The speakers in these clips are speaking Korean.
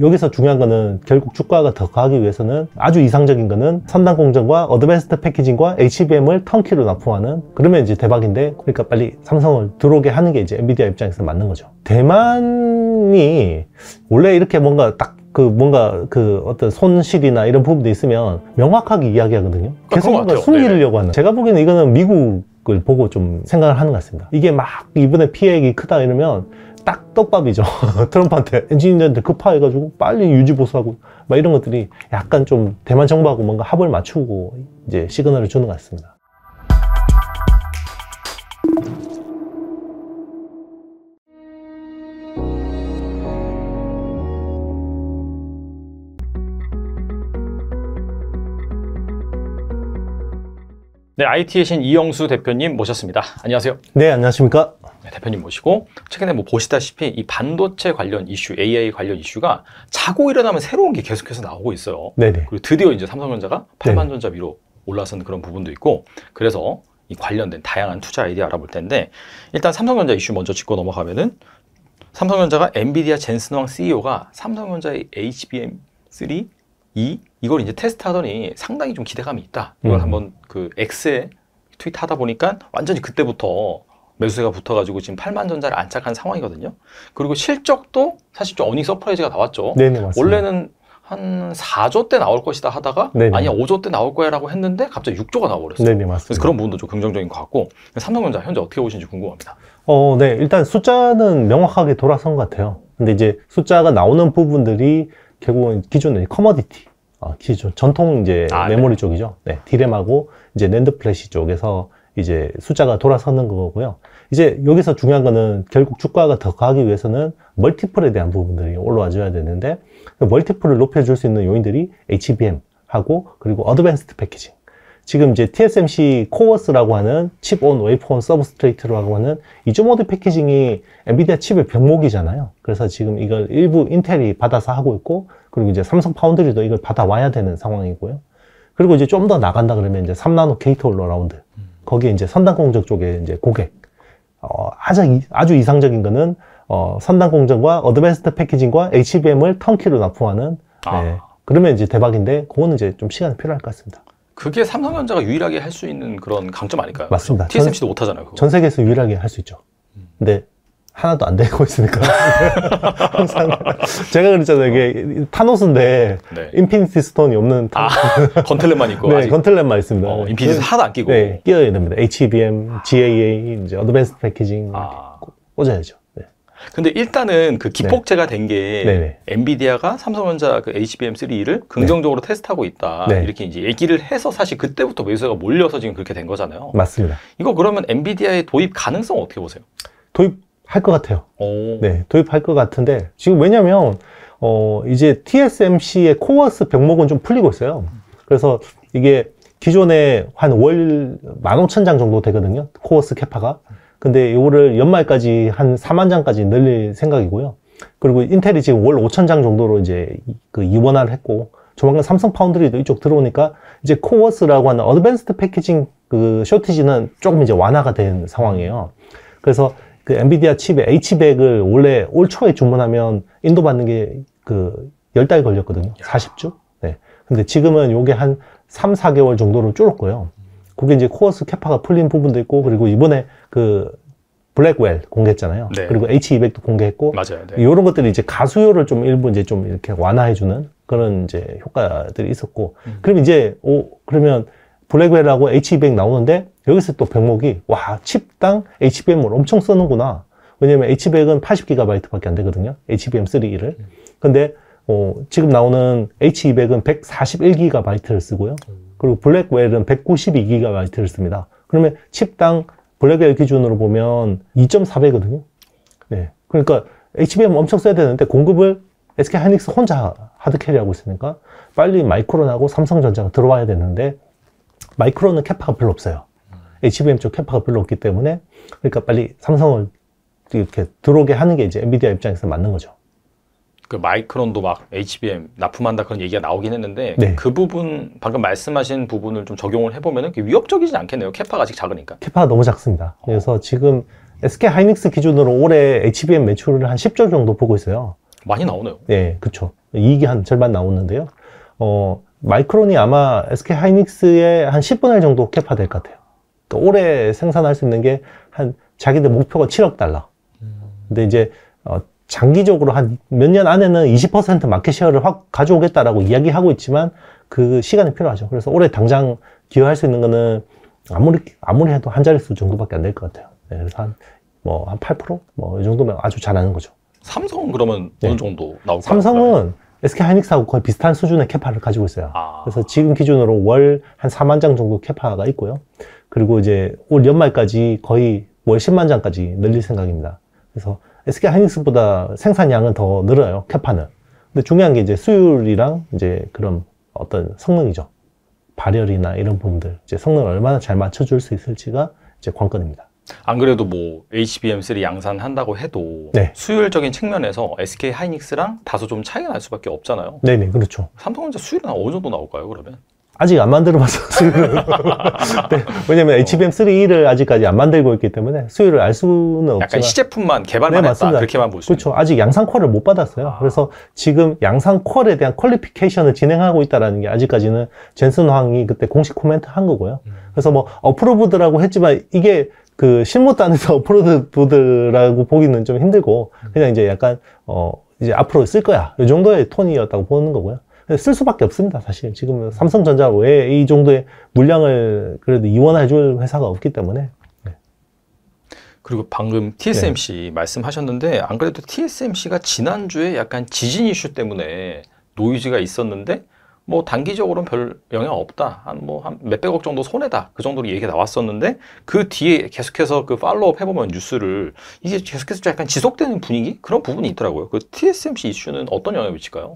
여기서 중요한 거는 결국 주가가 더 가기 위해서는 아주 이상적인 거는 3단 공정과 어드밴스트 패키징과 HBM을 턴키로 납품하는 그러면 이제 대박인데 그러니까 빨리 삼성을 들어오게 하는 게 이제 엔비디아 입장에서 맞는 거죠 대만이 원래 이렇게 뭔가 딱 그 뭔가 그 어떤 손실이나 이런 부분도 있으면 명확하게 이야기하거든요. 아, 계속 뭔가 숨기려고 하는. 제가 보기에는 이거는 미국을 보고 좀 생각을 하는 것 같습니다. 이게 막 이번에 피해액이 크다 이러면 딱 떡밥이죠 트럼프한테 엔지니어한테 급파해가지고 빨리 유지보수하고 막 이런 것들이 약간 좀 대만 정부하고 뭔가 합을 맞추고 이제 시그널을 주는 것 같습니다 네, IT의 신 이영수 대표님 모셨습니다. 안녕하세요. 네, 안녕하십니까. 네, 대표님 모시고 최근에 뭐 보시다시피 이 반도체 관련 이슈, AI 관련 이슈가 자고 일어나면 새로운 게 계속해서 나오고 있어요. 네네. 그리고 드디어 이제 삼성전자가 8만 전자 위로 올라선 그런 부분도 있고 그래서 이 관련된 다양한 투자 아이디어 알아볼 텐데 일단 삼성전자 이슈 먼저 짚고 넘어가면은 삼성전자가 엔비디아 젠슨왕 CEO가 삼성전자의 HBM3 E 이걸 이제 테스트하더니 상당히 좀 기대감이 있다. 이걸 음. 한번 그 X에 트윗하다 보니까 완전히 그때부터 매수세가 붙어가지고 지금 8만 전자를 안착한 상황이거든요. 그리고 실적도 사실 좀 어닝 서프라이즈가 나왔죠. 네네, 맞습니다. 원래는 한 4조 때 나올 것이다 하다가 네네. 아니야 5조 때 나올 거야라고 했는데 갑자기 6조가 나와버렸어요. 네네, 맞습니다. 그래서 그런 부분도 좀 긍정적인 것 같고 삼성전자 현재 어떻게 보시는지 궁금합니다. 어, 네 일단 숫자는 명확하게 돌아선 것 같아요. 근데 이제 숫자가 나오는 부분들이 결국은 기존의 커머디티, 아, 기존 전통 이제 아, 네. 메모리 네. 쪽이죠. 네, 디램하고 이제 랜드 플래시 쪽에서 이제 숫자가 돌아서는 거고요. 이제 여기서 중요한 거는 결국 주가가 더 가기 위해서는 멀티플에 대한 부분들이 올라와줘야 되는데 그 멀티플을 높여줄 수 있는 요인들이 HBM하고 그리고 어드밴스드 패키징 지금 이제 TSMC 코어스라고 하는 칩 온 웨이폰 서브스트레이트라고 하는 이조모드 패키징이 엔비디아 칩의 병목이잖아요. 그래서 지금 이걸 일부 인텔이 받아서 하고 있고 그리고 이제 삼성 파운드리도 이걸 받아와야 되는 상황이고요. 그리고 이제 좀 더 나간다 그러면 이제 3나노 게이트 올로라운드 음. 거기에 이제 선단 공정 쪽에 이제 고객 어, 아주, 아주 이상적인 거는 어, 선단 공정과 어드밴스드 패키징과 HBM을 턴키로 납품하는 아. 네. 그러면 이제 대박인데 그거는 이제 좀 시간이 필요할 것 같습니다. 그게 삼성전자가 유일하게 할 수 있는 그런 강점 아닐까요? 맞습니다. TSMC도 전, 못 하잖아요. 그거. 전 세계에서 유일하게 할 수 있죠. 음. 근데 하나도 안 되고 있으니까 항상 제가 그랬잖아요 이게 타노스인데 네. 인피니티 스톤이 없는 아, 건틀렛만 있고 네 아직... 건틀렛만 있습니다 어, 인피니티 그, 네. 하나안 끼고 네, 끼워야 됩니다 HBM, e GAA 이제 어드밴스 패키징 아. 꽂아야죠 네. 근데 일단은 그 기폭제가 된게 네, 네. 엔비디아가 삼성전자 그 HBM3를 e 긍정적으로 테스트하고 있다 이렇게 이제 얘기를 해서 사실 그때부터 매수가 몰려서 지금 그렇게 된 거잖아요 맞습니다 이거 그러면 엔비디아의 도입 가능성 어떻게 보세요? 도입 할것 같아요. 오. 네, 도입할 것 같은데 지금 왜냐면 어 이제 TSMC의 코어스 병목은 좀 풀리고 있어요. 그래서 이게 기존에 한 월1 5 0 0 0장 정도 되거든요. 코어스 캐파가. 근데 이거를 연말까지 한 4만 장까지 늘릴 생각이고요. 그리고 인텔이 지금 월5 0 0 0장 정도로 이제 그 이원화를 했고 조만간 삼성 파운드리도 이쪽 들어오니까 이제 코어스라고 하는 어드밴스드 패키징 그 쇼티지는 조금 이제 완화가 된 상황이에요. 그래서 그 엔비디아 칩의 h 1 0 0을 올해 올 초에 주문하면 인도받는 게그열달 걸렸거든요. 4 0주 네. 근데 지금은 요게 한 3, 4개월 정도로 줄었고요. 그게 이제 코어스 캐파가 풀린 부분도 있고 그리고 이번에 그 블랙웰 공개했잖아요. 네. 그리고 H200도 공개했고 맞아요. 네. 이런 것들이 이제 가수요를 좀 일부 이제 좀 이렇게 완화해주는 그런 이제 효과들이 있었고 음. 그럼 이제 오 그러면 블랙웰하고 H200 나오는데 여기서 또 백목이 와 칩당 HBM을 엄청 쓰는구나 왜냐면 H백은 80GB 밖에 안 되거든요 HBM3를 근데 어, 지금 나오는 H200은 141GB를 쓰고요 그리고 블랙웰은 192GB를 씁니다 그러면 칩당 블랙웰 기준으로 보면 2.4배거든요 네, 그러니까 HBM 엄청 써야 되는데 공급을 SK 하이닉스 혼자 하드캐리하고 있으니까 빨리 마이크론하고 삼성전자가 들어와야 되는데 마이크론은 캐파가 별로 없어요 HBM 쪽 캐파가 별로 없기 때문에 그러니까 빨리 삼성을 이렇게 들어오게 하는 게 이제 엔비디아 입장에서 맞는 거죠. 그 마이크론도 막 HBM 납품한다 그런 얘기가 나오긴 했는데 네. 그 부분 방금 말씀하신 부분을 좀 적용을 해보면 위협적이진 않겠네요. 캐파가 아직 작으니까. 캐파가 너무 작습니다. 그래서 지금 SK 하이닉스 기준으로 올해 HBM 매출을 한 10조 정도 보고 있어요. 많이 나오네요. 네, 그렇죠. 이익이 한 절반 나오는데요. 어, 마이크론이 아마 SK 하이닉스의 한 10분의 1 정도 캐파 될 것 같아요. 또 올해 생산할 수 있는 게 한 자기들 목표가 7억 달러. 근데 이제 어, 장기적으로 한 몇 년 안에는 20%마켓시어를확 가져오겠다라고 이야기하고 있지만 그 시간이 필요하죠. 그래서 올해 당장 기여할 수 있는 거는 아무리 아무리 해도 한 자릿수 정도밖에 안 될 것 같아요. 네, 그래서 한 뭐 한 8%뭐 이 정도면 아주 잘하는 거죠. 삼성은 그러면 네. 어느 정도 나오고 삼성은 SK 하이닉스하고 거의 비슷한 수준의 캐파를 가지고 있어요. 아... 그래서 지금 기준으로 월 한 4만 장 정도 캐파가 있고요. 그리고 이제 올 연말까지 거의 월 10만 장까지 늘릴 생각입니다. 그래서 SK 하이닉스보다 생산량은 더 늘어요. 캐파는. 근데 중요한 게 이제 수율이랑 이제 그런 어떤 성능이죠. 발열이나 이런 부분들 이제 성능을 얼마나 잘 맞춰줄 수 있을지가 이제 관건입니다. 안 그래도 뭐 HBM3 양산한다고 해도 네. 수율적인 측면에서 SK 하이닉스랑 다소 좀 차이가 날 수밖에 없잖아요. 네네 그렇죠. 삼성전자 수율은 어느 정도 나올까요 그러면? 아직 안만들어봤어 수율을. 네, 왜냐면 하 어. HBM3를 아직까지 안 만들고 있기 때문에 수율를알 수는 없지만 약간 시제품만 개발만 네, 했다 그렇게만 볼수죠 그렇죠. 아직 양산콜을 못 받았어요. 아. 그래서 지금 양산콜에 대한 퀄리피케이션을 진행하고 있다라는 게 아직까지는 젠슨 황이 그때 공식 코멘트 한 거고요. 음. 그래서 뭐 어프로브드라고 했지만 이게 그 실무단에서 어프로브드라고 보기는 좀 힘들고 음. 그냥 이제 약간 어 이제 앞으로 쓸 거야 이 정도의 톤이었다고 보는 거고요. 쓸 수밖에 없습니다. 사실 지금 삼성전자 외에 이 정도의 물량을 그래도 이원해 줄 회사가 없기 때문에 네. 그리고 방금 TSMC 네. 말씀하셨는데 안 그래도 TSMC가 지난주에 약간 지진 이슈 때문에 노이즈가 있었는데 뭐 단기적으로는 별 영향 없다. 한 뭐한 뭐 몇백억 정도 손해다. 그 정도로 얘기가 나왔었는데 그 뒤에 계속해서 그 팔로업 해보면 뉴스를 이게 계속해서 약간 지속되는 분위기? 그런 부분이 있더라고요. 그 TSMC 이슈는 어떤 영향을 미칠까요?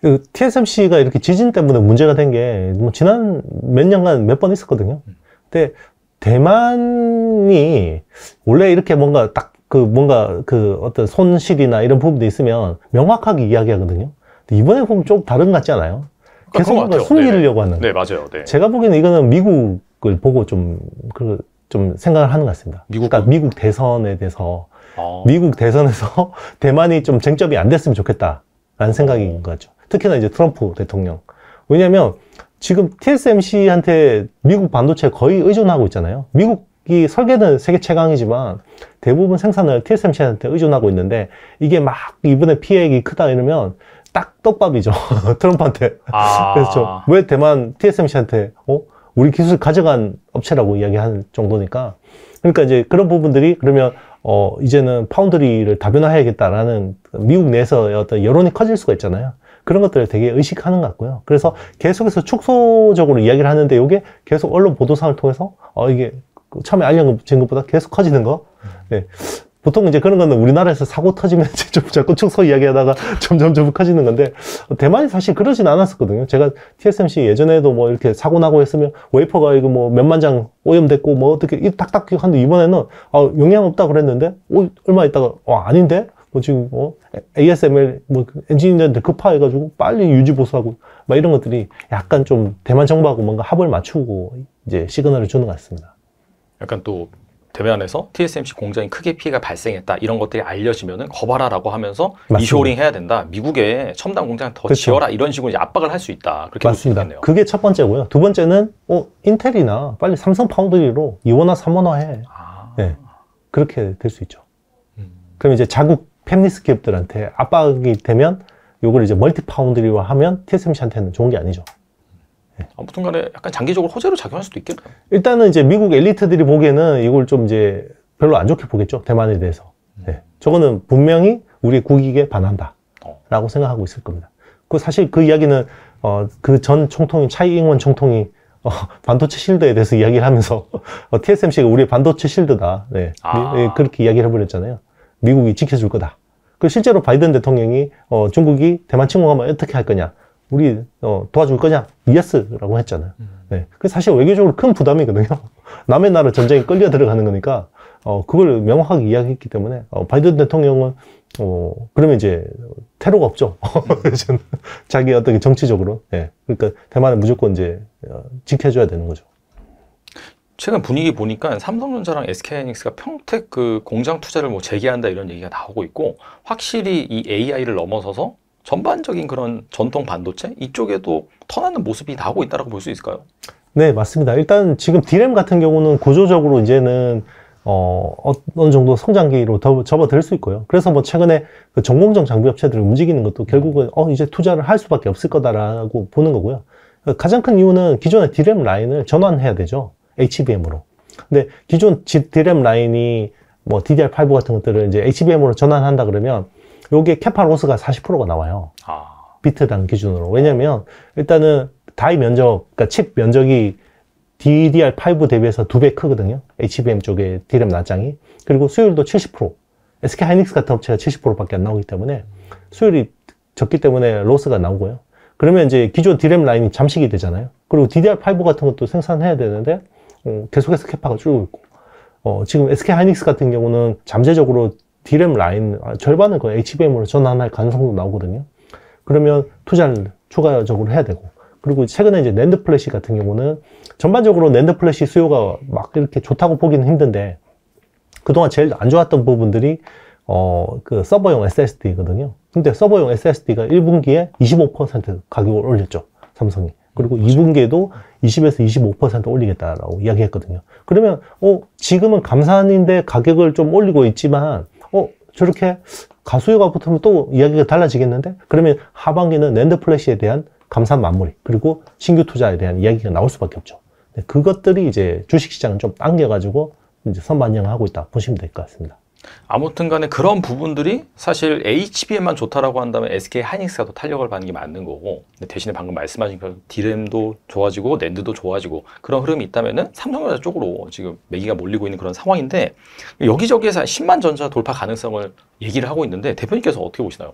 그 TSMC가 이렇게 지진 때문에 문제가 된 게뭐 지난 몇 년간 몇 번 있었거든요. 음. 근데 대만이 원래 이렇게 뭔가 딱 그 뭔가 그 어떤 손실이나 이런 부분도 있으면 명확하게 이야기하거든요. 이번에 보면 좀 다른 것 같지 않아요? 그러니까 계속 뭔가 숨기려고 하는. 네, 맞아요. 네. 제가 보기에는 이거는 미국을 보고 좀, 그, 좀 생각을 하는 것 같습니다. 미국? 그러니까 미국 대선에 대해서, 아. 미국 대선에서 대만이 좀 쟁점이 안 됐으면 좋겠다라는 생각인 어. 거죠. 특히나 이제 트럼프 대통령. 왜냐면 지금 TSMC한테 미국 반도체 거의 의존하고 있잖아요. 미국이 설계는 세계 최강이지만 대부분 생산을 TSMC한테 의존하고 있는데 이게 막 이번에 피해액이 크다 이러면 딱 떡밥이죠. 트럼프한테. 아... 그래서 왜 대만 TSMC한테 어? 우리 기술 가져간 업체라고 이야기하는 정도니까. 그러니까 이제 그런 부분들이 그러면 어 이제는 파운드리를 다변화해야겠다라는 미국 내에서의 어떤 여론이 커질 수가 있잖아요. 그런 것들을 되게 의식하는 것 같고요. 그래서 계속해서 축소적으로 이야기를 하는데 이게 계속 언론 보도상을 통해서 어 이게 그 처음에 알려진 것보다 계속 커지는 거. 네. 보통 이제 그런 거는 우리나라에서 사고 터지면 좀 자꾸 축소 이야기하다가 점점점 커지는 건데 대만이 사실 그러진 않았었거든요. 제가 TSMC 예전에도 뭐 이렇게 사고 나고 했으면 웨이퍼가 이거 뭐 몇만 장 오염됐고 뭐 어떻게 이 딱딱 한데 이번에는 아 영향 없다 그랬는데 오, 얼마 있다가 와 어, 아닌데 뭐 지금 어, 뭐 ASML 그 뭐 엔지니어들 급파해가지고 빨리 유지 보수하고 막 이런 것들이 약간 좀 대만 정부하고 뭔가 합을 맞추고 이제 시그널을 주는 것 같습니다. 약간 또 대면에서 TSMC 공장이 크게 피해가 발생했다 이런 것들이 알려지면은 거봐라라고 하면서 맞습니다. 이쇼링 해야 된다 미국의 첨단 공장 더 그렇죠. 지어라 이런 식으로 압박을 할 수 있다 그렇게 맞습니다 있겠네요. 그게 첫 번째고요 두 번째는 어 인텔이나 빨리 삼성 파운드리로 이원화삼원화해 아... 네, 그렇게 될 수 있죠 음... 그럼 이제 자국 팹리스 기업들한테 압박이 되면 요걸 이제 멀티 파운드리화 하면 TSMC한테는 좋은 게 아니죠 아무튼 간에 약간 장기적으로 호재로 작용할 수도 있겠네요. 일단은 이제 미국 엘리트들이 보기에는 이걸 좀 이제 별로 안 좋게 보겠죠. 대만에 대해서. 음. 네. 저거는 분명히 우리 국익에 반한다. 어. 라고 생각하고 있을 겁니다. 그 사실 그 이야기는 어, 그 전 총통인 차이잉원 총통이 어, 반도체 실드에 대해서 이야기를 하면서 어, TSMC가 우리의 반도체 실드다. 네. 아. 네, 그렇게 이야기를 해버렸잖아요. 미국이 지켜줄 거다. 그 실제로 바이든 대통령이 어, 중국이 대만 침공하면 어떻게 할 거냐 우리 어, 도와줄 거냐? 예스라고 했잖아요. 음. 네. 그 사실 외교적으로 큰 부담이거든요. 남의 나라 전쟁에 끌려 들어가는 거니까 어, 그걸 명확하게 이야기했기 때문에 어, 바이든 대통령은 어, 그러면 이제 테러가 없죠. 음. 자기 어떤 정치적으로. 예. 그러니까 대만은 무조건 이제 어, 지켜줘야 되는 거죠. 최근 분위기 보니까 삼성전자랑 SK하이닉스가 평택 그 공장 투자를 뭐 재개한다 이런 얘기가 나오고 있고 확실히 이 AI를 넘어서서 전반적인 그런 전통 반도체 이쪽에도 턴하는 모습이 나오고 있다라고 볼 수 있을까요? 네, 맞습니다. 일단 지금 디램 같은 경우는 구조적으로 이제는 어, 어느 정도 성장기로 더 접어들 수 있고요. 그래서 뭐 최근에 그 전공정 장비 업체들을 움직이는 것도 결국은 어, 이제 투자를 할 수밖에 없을 거다라고 보는 거고요. 그 가장 큰 이유는 기존의 디램 라인을 전환해야 되죠. HBM으로. 근데 기존 디램 라인이 뭐 DDR5 같은 것들을 이제 HBM으로 전환한다 그러면 여기에 캐파 로스가 40%가 나와요. 아. 비트당 기준으로. 왜냐면 일단은 다이 면적, 그니까칩 면적이 DDR5 대비해서 두 배 크거든요. HBM 쪽에 DRAM 낮장이 그리고 수율도 70%. SK 하이닉스 같은 업체가 70%밖에 안 나오기 때문에 수율이 적기 때문에 로스가 나오고요. 그러면 이제 기존 DRAM 라인이 잠식이 되잖아요. 그리고 DDR5 같은 것도 생산해야 되는데 어, 계속해서 캐파가 줄고 있고 어, 지금 SK 하이닉스 같은 경우는 잠재적으로 D램 라인 아, 절반은거 HBM으로 전환할 가능성도 나오거든요. 그러면 투자를 추가적으로 해야 되고 그리고 최근에 이제 랜드 플래시 같은 경우는 전반적으로 랜드 플래시 수요가 막 이렇게 좋다고 보기는 힘든데 그동안 제일 안 좋았던 부분들이 어 그 서버용 SSD거든요. 근데 서버용 SSD가 1분기에 25% 가격을 올렸죠. 삼성이. 그리고 2분기에도 20에서 25% 올리겠다라고 이야기했거든요. 그러면 어 지금은 감산인데 가격을 좀 올리고 있지만 저렇게 가수요가 붙으면 또 이야기가 달라지겠는데? 그러면 하반기는 랜드플래시에 대한 감산 마무리, 그리고 신규 투자에 대한 이야기가 나올 수밖에 없죠. 그것들이 이제 주식시장은 좀 당겨가지고 이제 선반영하고 있다 보시면 될 것 같습니다. 아무튼 간에 그런 부분들이 사실 HBM만 좋다라고 한다면 SK 하이닉스가 더 탄력을 받는 게 맞는 거고 대신에 방금 말씀하신 그 D램도 좋아지고 낸드도 좋아지고 그런 흐름이 있다면 삼성전자 쪽으로 지금 매기가 몰리고 있는 그런 상황인데 여기저기에서 10만 전자 돌파 가능성을 얘기를 하고 있는데 대표님께서 어떻게 보시나요?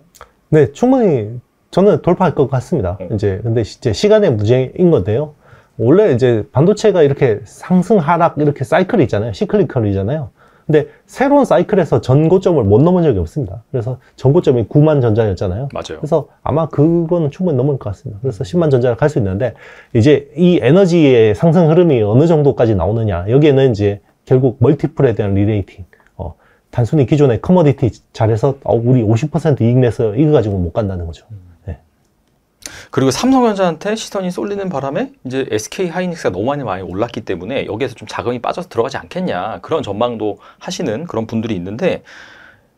네, 충분히 저는 돌파할 것 같습니다. 음. 이제 근데 이제 시간의 문제인 건데요. 원래 이제 반도체가 이렇게 상승 하락 이렇게 사이클이 있잖아요. 시클리컬이잖아요. 근데 새로운 사이클에서 전고점을 못 넘은 적이 없습니다. 그래서 전고점이 9만 전자였잖아요. 맞아요. 그래서 아마 그거는 충분히 넘을 것 같습니다. 그래서 10만 전자를 갈 수 있는데 이제 이 에너지의 상승 흐름이 어느 정도까지 나오느냐 여기에는 이제 결국 멀티플에 대한 리레이팅 어, 단순히 기존의 커머디티 잘해서 어, 우리 50% 이익 내서 이거 가지고 못 간다는 거죠. 그리고 삼성전자한테 시선이 쏠리는 바람에 이제 SK 하이닉스가 너무 많이 많이 올랐기 때문에 여기에서 좀 자금이 빠져서 들어가지 않겠냐 그런 전망도 하시는 그런 분들이 있는데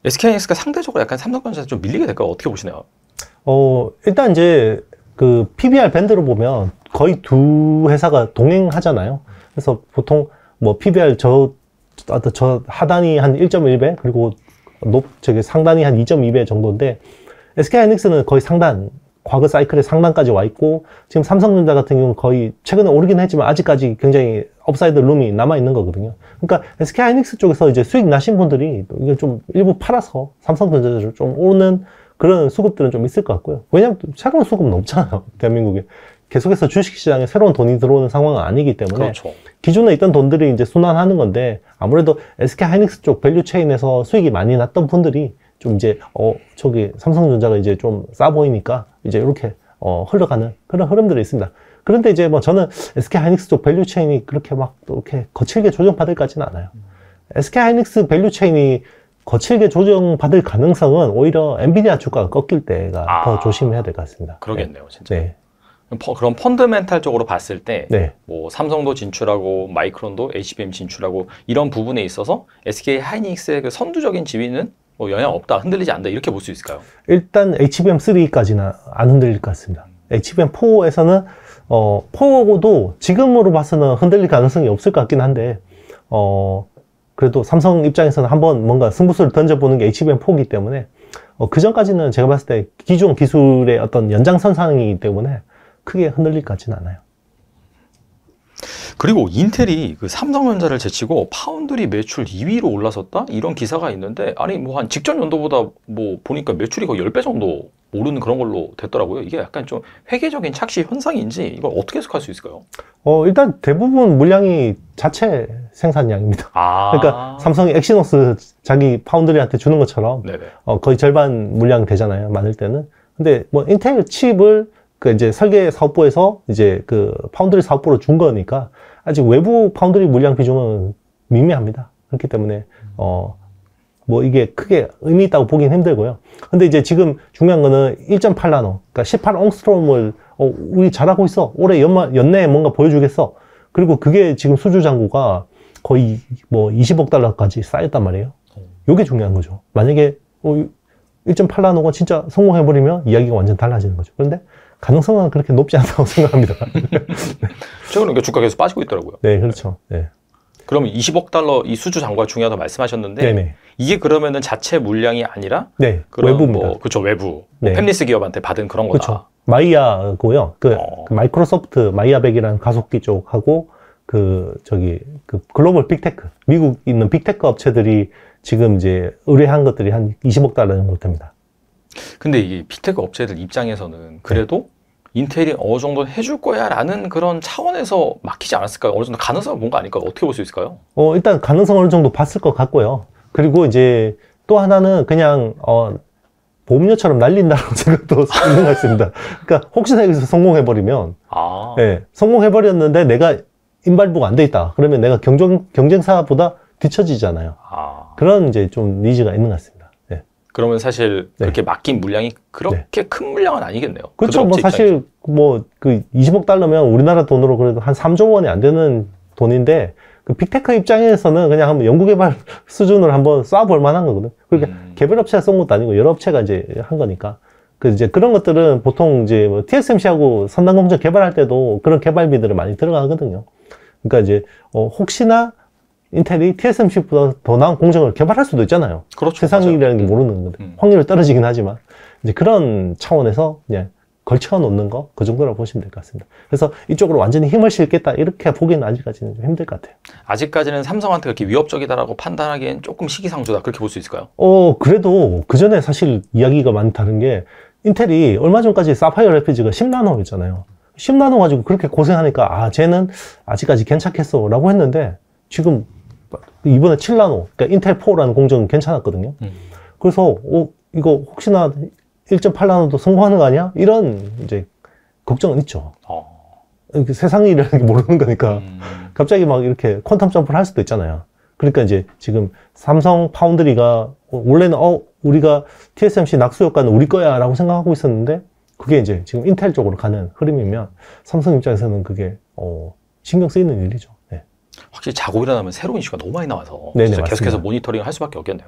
SK 하이닉스가 상대적으로 약간 삼성전자에 서좀 밀리게 될까요? 어떻게 보시나요? 어 일단 이제 그 PBR 밴드로 보면 거의 두 회사가 동행하잖아요. 그래서 보통 뭐 PBR 저, 저 하단이 한 1.1배 그리고 높 저기 상단이 한 2.2배 정도인데 SK 하이닉스는 거의 상단 과거 사이클의 상단까지 와 있고 지금 삼성전자 같은 경우는 거의 최근에 오르긴 했지만 아직까지 굉장히 업사이드 룸이 남아 있는 거거든요. 그러니까 SK 하이닉스 쪽에서 이제 수익 나신 분들이 이걸 좀 일부 팔아서 삼성전자를 좀 오는 그런 수급들은 좀 있을 것 같고요. 왜냐하면 최운 수급은 없잖아요, 대한민국에. 계속해서 주식시장에 새로운 돈이 들어오는 상황은 아니기 때문에 그렇죠. 기존에 있던 돈들이 이제 순환하는 건데 아무래도 SK 하이닉스 쪽 밸류 체인에서 수익이 많이 났던 분들이 좀 이제 어 저기 삼성전자가 이제 좀 싸 보이니까 이제 이렇게 어, 흘러가는 그런 흐름들이 있습니다. 그런데 이제 뭐 저는 SK 하이닉스 쪽 밸류 체인이 그렇게 막또 이렇게 거칠게 조정받을 까지는 않아요. SK 하이닉스 밸류 체인이 거칠게 조정받을 가능성은 오히려 엔비디아 주가가 꺾일 때가 아, 더 조심해야 될 것 같습니다. 그러겠네요, 네. 진짜. 네. 그럼 펀드멘탈적으로 봤을 때, 네. 뭐 삼성도 진출하고 마이크론도 HBM 진출하고 이런 부분에 있어서 SK 하이닉스의 그 선두적인 지위는 뭐 영향 없다, 흔들리지 않다 이렇게 볼 수 있을까요? 일단 HBM3까지는 안 흔들릴 것 같습니다. HBM4에서는 어, 4고도 지금으로 봐서는 흔들릴 가능성이 없을 것 같긴 한데 어, 그래도 삼성 입장에서는 한번 뭔가 승부수를 던져보는 게 HBM4이기 때문에 어, 그 전까지는 제가 봤을 때 기존 기술의 어떤 연장선상이기 때문에 크게 흔들릴 것 같지는 않아요. 그리고 인텔이 그 삼성전자를 제치고 파운드리 매출 2위로 올라섰다? 이런 기사가 있는데 아니 뭐 한 직전 연도보다 뭐 보니까 매출이 거의 10배 정도 오르는 그런 걸로 됐더라고요. 이게 약간 좀 회계적인 착시 현상인지 이걸 어떻게 해석할 수 있을까요? 어, 일단 대부분 물량이 자체 생산량입니다. 아 그러니까 삼성이 엑시노스 자기 파운드리한테 주는 것처럼 어, 거의 절반 물량 되잖아요. 많을 때는. 근데 뭐 인텔 칩을 그 이제 설계 사업부에서 이제 그 파운드리 사업부로 준 거니까 아직 외부 파운드리 물량 비중은 미미합니다. 그렇기 때문에 어 뭐 이게 크게 의미 있다고 보긴 힘들고요. 근데 이제 지금 중요한 거는 1.8나노, 그러니까 18옹스트롬을 어, 우리 잘하고 있어. 올해 연말 연내에 뭔가 보여주겠어. 그리고 그게 지금 수주 잔고가 거의 뭐 20억 달러까지 쌓였단 말이에요. 요게 중요한 거죠. 만약에 어, 1.8나노가 진짜 성공해버리면 이야기가 완전 달라지는 거죠. 그런데 가능성은 그렇게 높지 않다고 생각합니다. 최근에 그 주가 계속 빠지고 있더라고요. 네, 그렇죠. 네. 그럼면 20억 달러 이 수주 장고가 중요하다고 말씀하셨는데 네네. 이게 그러면은 자체 물량이 아니라 네, 외부입니다. 뭐, 그렇죠 외부 뭐 네. 팹리스 기업한테 받은 그런 거다. 그렇죠. 마이아고요. 그, 어. 그 마이크로소프트 마이아백이라는 가속기 쪽하고 그 저기 그 글로벌 빅테크 미국 있는 빅테크 업체들이 지금 이제 의뢰한 것들이 한 20억 달러 정도 됩니다. 근데 이게비테크 업체들 입장에서는 그래도 인텔이 어느 정도 해줄 거야라는 그런 차원에서 막히지 않았을까요? 어느 정도 가능성을 본거 아닐까요? 어떻게 볼 수 있을까요? 어, 일단 가능성 어느 정도 봤을 것 같고요. 그리고 이제 또 하나는 그냥 어, 보험료처럼 날린다라고 생각도 있는 것 같습니다. 그러니까 혹시나 여기서 성공해버리면 아. 예, 성공해버렸는데 내가 인발부가 안 돼 있다. 그러면 내가 경쟁, 경쟁사보다 뒤처지잖아요. 아. 그런 이제 좀 니즈가 있는 것 같습니다. 그러면 사실 네. 그렇게 맡긴 물량이 그렇게 네. 큰 물량은 아니겠네요. 그렇죠. 뭐 사실 뭐 그 20억 달러면 우리나라 돈으로 그래도 한 3조 원이 안 되는 돈인데 그 빅테크 입장에서는 그냥 한번 연구개발 수준을 한번 쏴볼 만한 거거든. 그러니까 음. 개별 업체가 쏜 것도 아니고 여러 업체가 이제 한 거니까. 그 이제 그런 것들은 보통 이제 뭐 TSMC하고 선단공정 개발할 때도 그런 개발비들을 많이 들어가거든요. 그러니까 이제 어 혹시나 인텔이 TSMC보다 더 나은 공정을 개발할 수도 있잖아요. 그렇죠. 세상이라는 게 음. 모르는 건데 음. 확률이 떨어지긴 하지만 이제 그런 차원에서 그냥 걸쳐 놓는 거 그 정도라고 보시면 될 것 같습니다. 그래서 이쪽으로 완전히 힘을 실겠다 이렇게 보기는 아직까지는 좀 힘들 것 같아요. 아직까지는 삼성한테 그렇게 위협적이다라고 판단하기엔 조금 시기상조다 그렇게 볼 수 있을까요? 어 그래도 그 전에 사실 이야기가 많이 다른 게 인텔이 얼마 전까지 사파이어 레피지가 10나노였잖아요. 10나노 가지고 그렇게 고생하니까 아 쟤는 아직까지 괜찮겠어라고 했는데 지금 그 이번에 칠라노, 그러니까 인텔 4라는 공정은 괜찮았거든요. 음. 그래서 어, 이거 혹시나 1.8나노도 성공하는 거 아니야? 이런 이제 걱정은 있죠. 어. 세상 이 일이라는 게 모르는 거니까 음. 갑자기 막 이렇게 퀀텀 점프를 할 수도 있잖아요. 그러니까 이제 지금 삼성 파운드리가 원래는 어 우리가 TSMC 낙수 효과는 우리 거야라고 생각하고 있었는데 그게 이제 지금 인텔 쪽으로 가는 흐름이면 삼성 입장에서는 그게 어 신경 쓰이는 일이죠. 확실히 자고 일어나면 새로운 이슈가 너무 많이 나와서 네네, 네, 계속해서 맞습니다. 모니터링을 할 수밖에 없겠네요.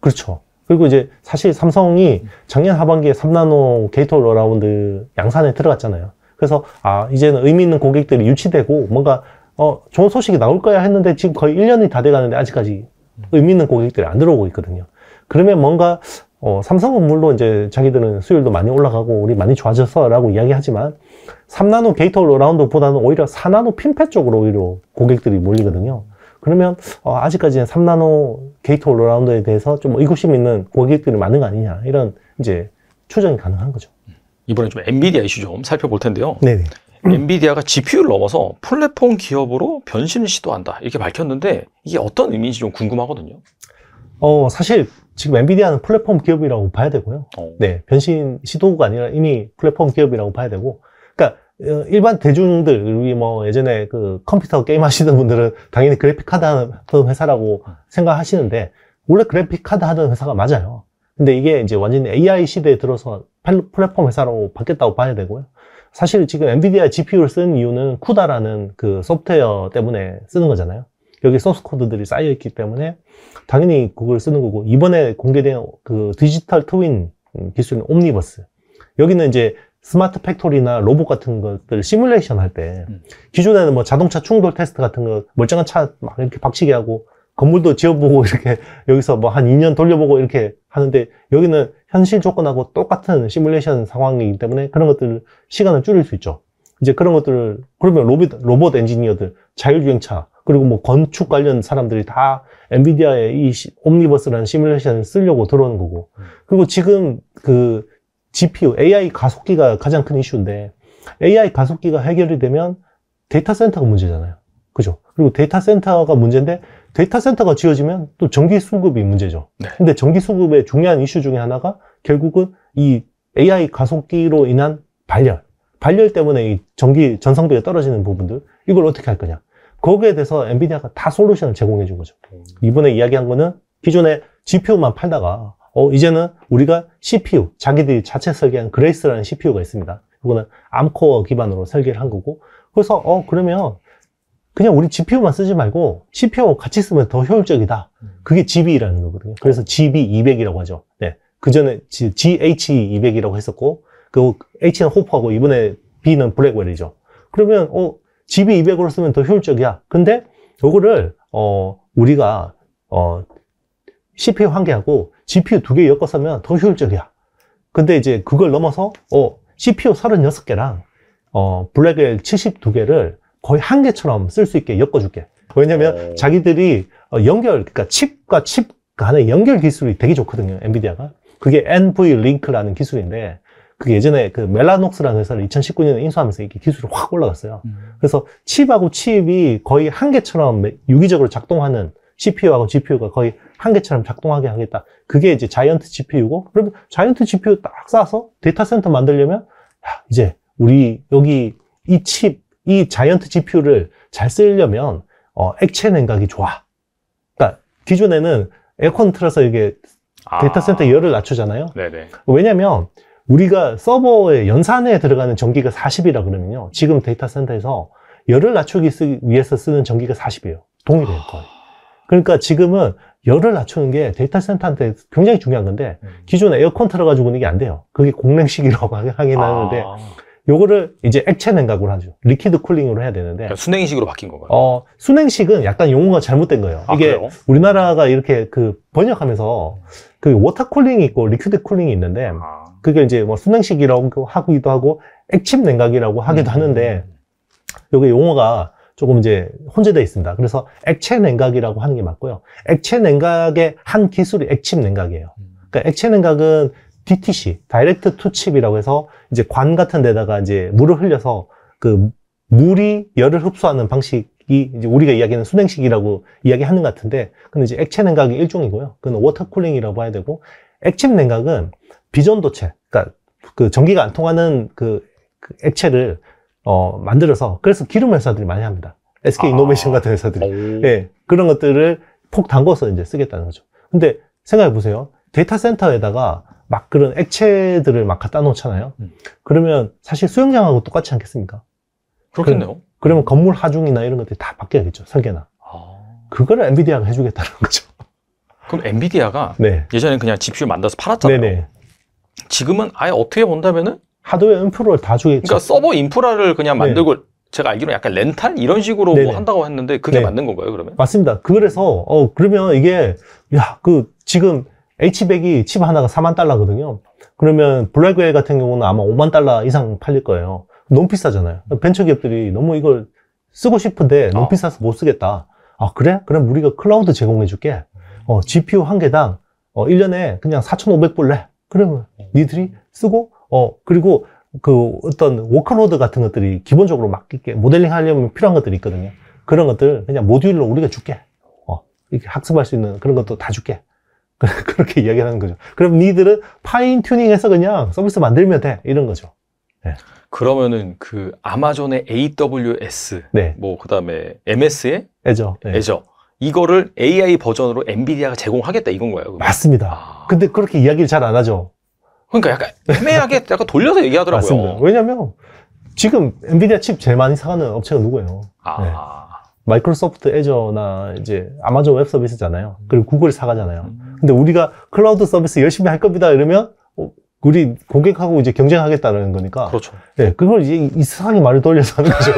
그렇죠. 그리고 이제 사실 삼성이 음. 작년 하반기에 3나노 게이트 올라운드 양산에 들어갔잖아요. 그래서 아 이제는 의미 있는 고객들이 유치되고 뭔가 어 좋은 소식이 나올 거야 했는데 지금 거의 1년이 다 돼가는데 아직까지 음. 의미 있는 고객들이 안 들어오고 있거든요. 그러면 뭔가 어, 삼성은 물론 이제 자기들은 수율도 많이 올라가고 우리 많이 좋아졌어라고 이야기하지만 3나노 게이터 라운드보다는 오히려 4나노 핀패 쪽으로 오히려 고객들이 몰리거든요. 그러면 어, 아직까지는 3나노 게이트 올라운드에 대해서 좀 의구심 있는 고객들이 많은 거 아니냐 이런 이제 추정이 가능한 거죠. 이번에 좀 엔비디아 이슈 좀 살펴볼 텐데요. 네네. 엔비디아가 GPU를 넘어서 플랫폼 기업으로 변신을 시도한다 이렇게 밝혔는데 이게 어떤 의미인지 좀 궁금하거든요. 어 사실 지금 엔비디아는 플랫폼 기업이라고 봐야 되고요. 어. 네 변신 시도가 아니라 이미 플랫폼 기업이라고 봐야 되고 어, 일반 대중들, 우리 뭐 예전에 그 컴퓨터 게임 하시는 분들은 당연히 그래픽카드 하는 회사라고 생각하시는데, 원래 그래픽카드 하던 회사가 맞아요. 근데 이게 이제 완전히 AI 시대에 들어서 플랫폼 회사로 바뀌었다고 봐야 되고요. 사실 지금 엔비디아 GPU를 쓰는 이유는 c u d a 라는그 소프트웨어 때문에 쓰는 거잖아요. 여기 소스 코드들이 쌓여 있기 때문에 당연히 그걸 쓰는 거고 이번에 공개된 그 디지털 트윈 기술인 옴니버스 여기는 이제 스마트 팩토리나 로봇 같은 것들 시뮬레이션 할때 음. 기존에는 뭐 자동차 충돌 테스트 같은 거 멀쩡한 차 막 이렇게 박치게 하고 건물도 지어보고 이렇게 여기서 뭐 한 2년 돌려보고 이렇게 하는데 여기는 현실 조건하고 똑같은 시뮬레이션 상황이기 때문에 그런 것들 시간을 줄일 수 있죠. 이제 그런 것들을 그러면 로봇, 로봇 엔지니어들, 자율주행차 그리고 뭐 건축 관련 사람들이 다 엔비디아의 이 시, 옴니버스라는 시뮬레이션을 쓰려고 들어오는 거고 음. 그리고 지금 그 GPU, AI 가속기가 가장 큰 이슈인데 AI 가속기가 해결이 되면 데이터 센터가 문제잖아요. 그죠? 그리고 데이터 센터가 문제인데 데이터 센터가 지어지면 또 전기 수급이 문제죠. 네. 근데 전기 수급의 중요한 이슈 중에 하나가 결국은 이 AI 가속기로 인한 발열, 발열 때문에 이 전기 전성비가 떨어지는 부분들 이걸 어떻게 할 거냐? 거기에 대해서 엔비디아가 다 솔루션을 제공해 준 거죠. 음. 이번에 이야기한 거는 기존에 GPU만 팔다가 어, 이제는 우리가 CPU, 자기들이 자체 설계한 그레이스라는 CPU가 있습니다. 이거는 암코어 기반으로 설계를 한 거고 그래서 어 그러면 그냥 우리 GPU만 쓰지 말고 c p u 같이 쓰면 더 효율적이다. 그게 GB라는 거거든요. 그래서 GB200이라고 하죠. 네. 그 전에 GH200이라고 e 했었고 그 H는 호프하고 이번에 B는 블랙웰이죠. 그러면 어 GB200으로 쓰면 더 효율적이야. 근데 요거를 어 우리가 어 CPU 환기하고 GPU 두 개 엮어서면 더 효율적이야. 근데 이제 그걸 넘어서 어, CPU 36개랑 어, 블랙웰 72개를 거의 한 개처럼 쓸 수 있게 엮어줄게. 왜냐면 하 어. 자기들이 어, 연결, 그러니까 칩과 칩 간의 연결 기술이 되게 좋거든요. 엔비디아가. 그게 NV l i n k 라는 기술인데 그게 예전에 그 멜라녹스라는 회사를 2019년에 인수하면서 이게 렇 기술이 확 올라갔어요. 음. 그래서 칩하고 칩이 거의 한 개처럼 유기적으로 작동하는 CPU하고 GPU가 거의 한 개처럼 작동하게 하겠다. 그게 이제 자이언트 GPU고, 그러면 자이언트 GPU 딱 싸서 데이터 센터 만들려면, 야, 이제 우리 여기 이 칩, 이 자이언트 GPU를 잘 쓰려면, 어, 액체 냉각이 좋아. 그러니까 기존에는 에어컨 틀어서 이게 아. 데이터 센터 아... 열을 낮추잖아요. 네네. 왜냐면, 우리가 서버의 연산에 들어가는 전기가 40이라 그러면요. 지금 데이터 센터에서 열을 낮추기 위해서 쓰는 전기가 40이에요. 동일해요, 거의. 아. 그러니까 지금은 열을 낮추는 게 데이터 센터한테 굉장히 중요한 건데 음. 기존에 에어컨 틀어가지고는 이게 안 돼요. 그게 공랭식이라고 하긴 아. 하는데 요거를 이제 액체 냉각으로 하죠. 리퀴드 쿨링으로 해야 되는데 그러니까 순행식으로 바뀐 건가요? 어, 순행식은 약간 용어가 잘못된 거예요. 아, 이게 그래요? 우리나라가 이렇게 그 번역하면서 그 워터 쿨링이 있고 리퀴드 쿨링이 있는데 아. 그게 이제 뭐 순행식이라고 하기도 하고 액침 냉각이라고 하기도 음. 하는데 요게 용어가 조금 이제 혼재되어 있습니다. 그래서 액체 냉각이라고 하는 게 맞고요. 액체 냉각의 한 기술이 액침 냉각이에요. 음. 그러니까 액체 냉각은 DTC, 다이렉트 투칩이라고 해서 이제 관 같은 데다가 이제 물을 흘려서 그 물이 열을 흡수하는 방식이 이제 우리가 이야기하는 순행식이라고 이야기하는 것 같은데 근데 이제 액체 냉각이 일종이고요. 그건 워터쿨링이라고 해야 되고 액침 냉각은 비전도체, 그러니까 그 전기가 안 통하는 그, 그 액체를 어, 만들어서 그래서 기름 회사들이 많이 합니다. SK 이노베이션 아. 같은 회사들이 예, 그런 것들을 폭 담궈서 이제 쓰겠다는 거죠. 근데 생각해 보세요. 데이터 센터에다가 막 그런 액체들을 막 갖다 놓잖아요. 음. 그러면 사실 수영장하고 똑같지 않겠습니까? 그렇겠네요. 그, 러면 건물 하중이나 이런 것들이 다 바뀌어야겠죠. 설계나. 아... 그걸 엔비디아가 해주겠다는 거죠. 그럼 엔비디아가 네. 예전엔 그냥 집 p u 만들어서 팔았잖아요. 네네. 지금은 아예 어떻게 본다면은 하드웨어 인프라를 다 주겠죠. 그러니까 서버 인프라를 그냥 네. 만들고 네. 제가 알기로 는 약간 렌탈 이런 식으로 뭐 한다고 했는데 그게 네. 맞는 건가요, 그러면? 맞습니다. 그래서 어 그러면 이게 야, 그 지금 H100이 칩 하나가 4만 달러거든요. 그러면 블랙웨이 같은 경우는 아마 5만 달러 이상 팔릴 거예요. 너무 비싸잖아요. 벤처 기업들이 너무 이걸 쓰고 싶은데 너무 아. 비싸서 못 쓰겠다. 아, 그래? 그럼 우리가 클라우드 제공해 줄게. 어, GPU 한 개당 어, 1년에 그냥 4,500불 래 그러면 니들이 쓰고 어, 그리고 그 어떤 워크로드 같은 것들이 기본적으로 맡기게 모델링 하려면 필요한 것들이 있거든요. 그런 것들 그냥 모듈로 우리가 줄게. 어, 이렇게 학습할 수 있는 그런 것도 다 줄게. 그렇게 이야기를 하는 거죠. 그럼 니들은 파인 튜닝해서 그냥 서비스 만들면 돼. 이런 거죠. 네. 그러면은 그 아마존의 AWS, 네. 뭐 그다음에 MS의 애저, 예. 애저 이거를 AI 버전으로 엔비디아가 제공하겠다 이건 거예요. 그러면. 맞습니다. 아... 근데 그렇게 이야기를 잘 안 하죠. 그러니까 약간 애매하게 약간 돌려서 얘기하더라고요. 맞습니다. 왜냐면 지금 엔비디아 칩 제일 많이 사가는 업체가 누구예요? 아. 네. 마이크로소프트 애저나 이제 아마존 웹 서비스잖아요. 그리고 구글 사가잖아요. 음. 근데 우리가 클라우드 서비스 열심히 할 겁니다 이러면 어, 우리 고객하고 이제 경쟁하겠다는 거니까. 그렇죠. 네, 그걸 이제 이상하게 말을 돌려서 하는 거죠.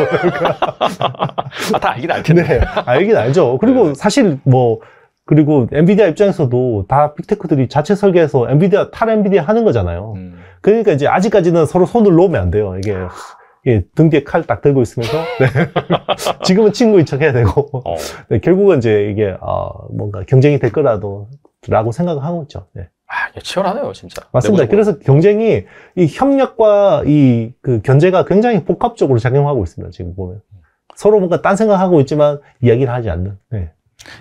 아, 다 알긴 알겠네. 네, 알긴 알죠. 그리고 네. 사실 뭐 그리고 엔비디아 입장에서도 다 빅테크들이 자체 설계해서 엔비디아 탈 엔비디아 하는 거잖아요. 음. 그러니까 이제 아직까지는 서로 손을 놓으면 안 돼요. 이게 예, 아. 등 뒤에 칼 딱 들고 있으면서 네. 지금은 친구인 척 해야 되고 어. 네, 결국은 이제 이게 어, 뭔가 경쟁이 될 거라도 라고 생각을 하고 있죠. 네. 아, 치열하네요, 진짜. 맞습니다. 그래서 경쟁이 이 협력과 이그 견제가 굉장히 복합적으로 작용하고 있습니다. 지금 보면 음. 서로 뭔가 딴 생각하고 있지만 이야기를 하지 않는. 네.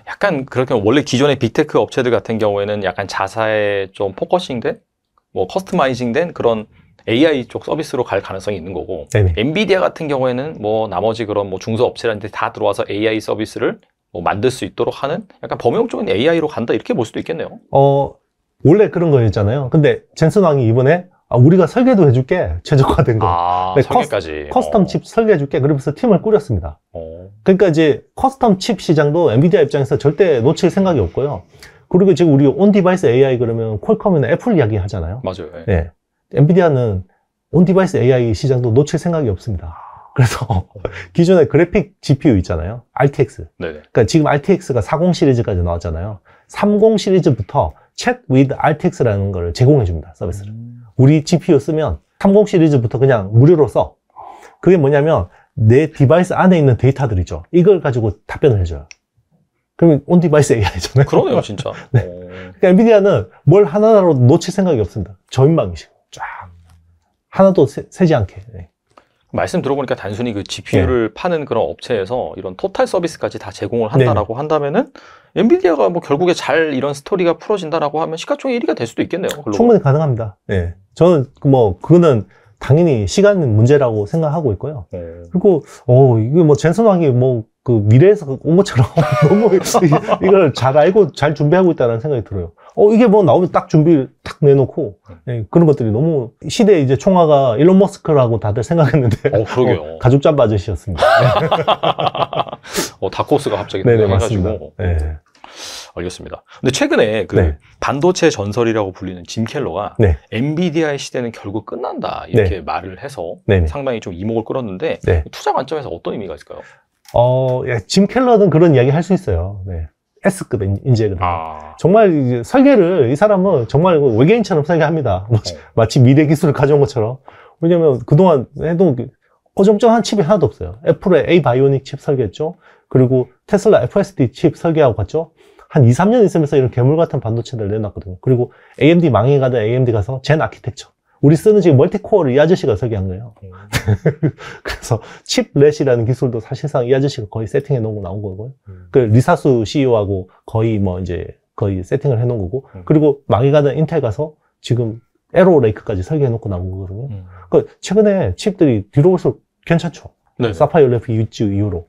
약간 그렇게 원래 기존의 빅테크 업체들 같은 경우에는 약간 자사에 좀 포커싱된 뭐 커스터마이징된 그런 AI 쪽 서비스로 갈 가능성이 있는 거고 네네. 엔비디아 같은 경우에는 뭐 나머지 그런 뭐 중소 업체들한테다 들어와서 AI 서비스를 뭐 만들 수 있도록 하는 약간 범용적인 AI로 간다 이렇게 볼 수도 있겠네요. 어 원래 그런 거였잖아요. 근데 젠슨 왕이 이번에 아, 우리가 설계도 해줄게. 최적화된 거. 아, 네, 설계까지. 커스, 텀칩 어. 설계해줄게. 그러면서 팀을 꾸렸습니다. 어. 그러니까 이제 커스텀 칩 시장도 엔비디아 입장에서 절대 놓칠 생각이 없고요. 그리고 지금 우리 온 디바이스 AI 그러면 콜컴이나 애플 이야기 하잖아요. 맞아요. 예. 네. 엔비디아는 온 디바이스 AI 시장도 놓칠 생각이 없습니다. 그래서 기존에 그래픽 GPU 있잖아요. RTX. 네 그러니까 지금 RTX가 40 시리즈까지 나왔잖아요. 30 시리즈부터 챗 with RTX라는 걸 제공해 줍니다. 서비스를. 음. 우리 GPU 쓰면 30 시리즈부터 그냥 무료로 써. 그게 뭐냐면 내 디바이스 안에 있는 데이터들이죠. 이걸 가지고 답변을 해줘요. 그럼온 디바이스 AI잖아요. 그러네요, 진짜. 네. 그러니까 엔비디아는 뭘 하나로 놓칠 생각이 없습니다. 저인방이식 쫙. 하나도 세, 지 않게. 네. 말씀 들어보니까 단순히 그 GPU를 네. 파는 그런 업체에서 이런 토탈 서비스까지 다 제공을 한다라고 네. 한다면은 엔비디아가 뭐 결국에 잘 이런 스토리가 풀어진다라고 하면 시가총액 1위가 될 수도 있겠네요. 글로벌. 충분히 가능합니다. 예. 저는 그 뭐 그거는 당연히 시간 문제라고 생각하고 있고요. 네. 그리고 어 이게 뭐 젠슨왕이 뭐 그 미래에서 그 온 것처럼 너무 이걸 잘 알고 잘 준비하고 있다는 생각이 들어요. 어 이게 뭐 나오면 딱 준비를 탁 내놓고 네. 예, 그런 것들이 너무 시대 이제 총화가 일론 머스크라고 다들 생각했는데 어, 그러게요. 어, 가죽 잠바 아저씨였습니다. 어, 다코스가 갑자기 네네 가지고다 네. 알겠습니다. 근데 최근에 그 네. 반도체 전설이라고 불리는 짐 켈러가 네. 엔비디아의 시대는 결국 끝난다 이렇게 네. 말을 해서 네 상당히 좀 이목을 끌었는데 네. 투자 관점에서 어떤 의미가 있을까요? 어, 예, 짐 켈러는 그런 이야기 할 수 있어요. 네. S급 인재들. 아. 정말 설계를 이 사람은 정말 그 외계인처럼 설계합니다. 네. 마치 미래 기술을 가져온 것처럼. 왜냐면 그동안 해도 그 어정쩡한 칩이 하나도 없어요. 애플의 A 바이오닉 칩 설계했죠. 그리고 테슬라 FSD 칩 설계하고 갔죠. 한 2, 3년 있으면서 이런 괴물 같은 반도체를 내놨거든요. 그리고 AMD 망해가던 AMD 가서 젠 아키텍처. 우리 쓰는 지금 멀티코어를 이 아저씨가 설계한 거예요. 음. 그래서 칩렛이라는 기술도 사실상 이 아저씨가 거의 세팅해 놓은 거 나온 거고요. 음. 그 리사수 CEO하고 거의 뭐 이제 거의 세팅을 해 놓은 거고. 음. 그리고 망해가는 인텔 가서 지금 에로 레이크까지 설계해 놓고 나온 거거든요. 음. 그 최근에 칩들이 뒤로 올수록 괜찮죠. 네. 사파이어 레프 유즈 이후로.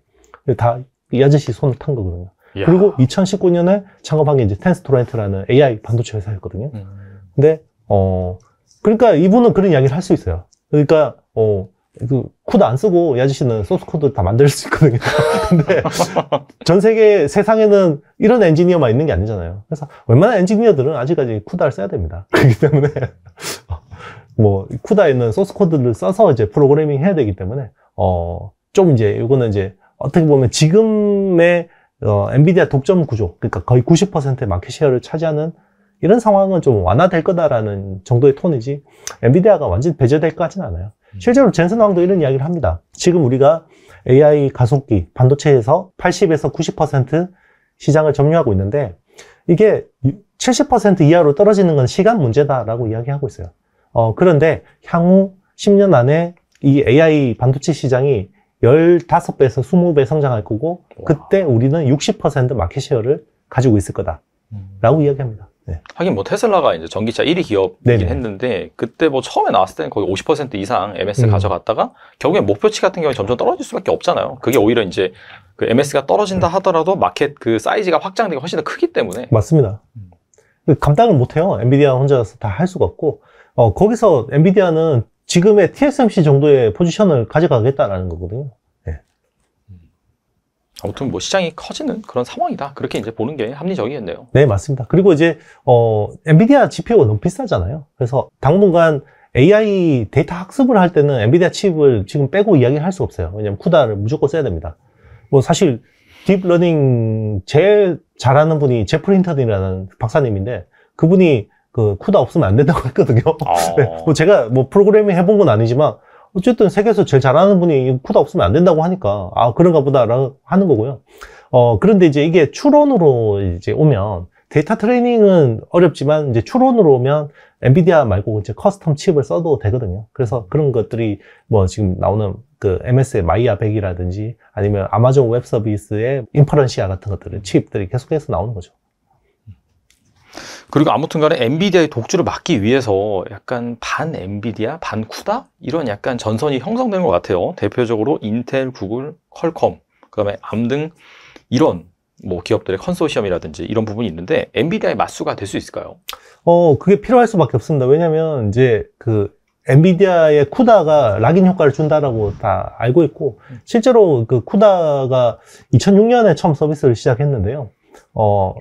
다 이 아저씨 손을 탄 거거든요. 야. 그리고 2019년에 창업한 게 이제 텐스토렌트라는 AI 반도체 회사였거든요. 음. 근데 어 그러니까 이분은 그런 이야기를 할 수 있어요. 그러니까 어, 그 코드 안 쓰고 이 아저씨는 소스 코드 다 만들 수 있거든요. 근데 전 세계 세상에는 이런 엔지니어만 있는 게 아니잖아요. 그래서 웬만한 엔지니어들은 아직까지 쿠다를 써야 됩니다. 그렇기 때문에 뭐 쿠다에 있는 소스 코드를 써서 이제 프로그래밍 해야 되기 때문에 어 좀 이제 이거는 이제 어떻게 보면 지금의 어, 엔비디아 독점 구조, 그러니까 거의 90%의 마켓 셰어를 차지하는 이런 상황은 좀 완화될 거다라는 정도의 톤이지 엔비디아가 완전히 배제될 것 같지는 않아요. 음. 실제로 젠슨 왕도 이런 이야기를 합니다. 지금 우리가 AI 가속기 반도체에서 80에서 90% 시장을 점유하고 있는데 이게 70% 이하로 떨어지는 건 시간 문제다라고 이야기하고 있어요. 어, 그런데 향후 10년 안에 이 AI 반도체 시장이 15배에서 20배 성장할 거고 와. 그때 우리는 60% 마켓 쉐어를 가지고 있을 거다라고 음. 이야기합니다. 네. 하긴 뭐 테슬라가 이제 전기차 1위 기업이긴 네네. 했는데 그때 뭐 처음에 나왔을 때는 거의 50% 이상 MS 음. 가져갔다가 결국에 목표치 같은 경우에 점점 떨어질 수밖에 없잖아요. 그게 오히려 이제 그 MS가 떨어진다 네. 하더라도 마켓 그 사이즈가 확장되기 훨씬 더 크기 때문에 맞습니다. 음. 그 감당을 못해요. 엔비디아 혼자서 다 할 수가 없고 어, 거기서 엔비디아는 지금의 TSMC 정도의 포지션을 가져가겠다라는 거거든요. 아무튼 뭐 시장이 커지는 그런 상황이다. 그렇게 이제 보는 게 합리적이겠네요. 네, 맞습니다. 그리고 이제 어, 엔비디아 GPU가 너무 비싸잖아요. 그래서 당분간 AI 데이터 학습을 할 때는 엔비디아 칩을 지금 빼고 이야기를 할 수 없어요. 왜냐면 쿠다를 무조건 써야 됩니다. 뭐 사실 딥러닝 제일 잘하는 분이 제프린턴이라는 박사님인데 그분이 그 쿠다 없으면 안 된다고 했거든요. 아... 네, 뭐 제가 뭐 프로그래밍 해본 건 아니지만 어쨌든 세계에서 제일 잘하는 분이 쿠다 없으면 안 된다고 하니까 아 그런가 보다라고 하는 거고요. 어 그런데 이제 이게 추론으로 이제 오면 데이터 트레이닝은 어렵지만 이제 추론으로 오면 엔비디아 말고 이제 커스텀 칩을 써도 되거든요. 그래서 그런 것들이 뭐 지금 나오는 그 MS의 마이아 100이라든지 아니면 아마존 웹 서비스의 인퍼런시아 같은 것들은 칩들이 계속해서 나오는 거죠. 그리고 아무튼 간에 엔비디아의 독주를 막기 위해서 약간 반 엔비디아, 반 쿠다? 이런 약간 전선이 형성된 것 같아요. 대표적으로 인텔, 구글, 퀄컴, 그 다음에 암 등 이런 뭐 기업들의 컨소시엄이라든지 이런 부분이 있는데 엔비디아의 맞수가 될 수 있을까요? 어, 그게 필요할 수밖에 없습니다. 왜냐면 하 이제 그 엔비디아의 쿠다가 락인 효과를 준다라고 다 알고 있고 실제로 그 쿠다가 2006년에 처음 서비스를 시작했는데요. 어,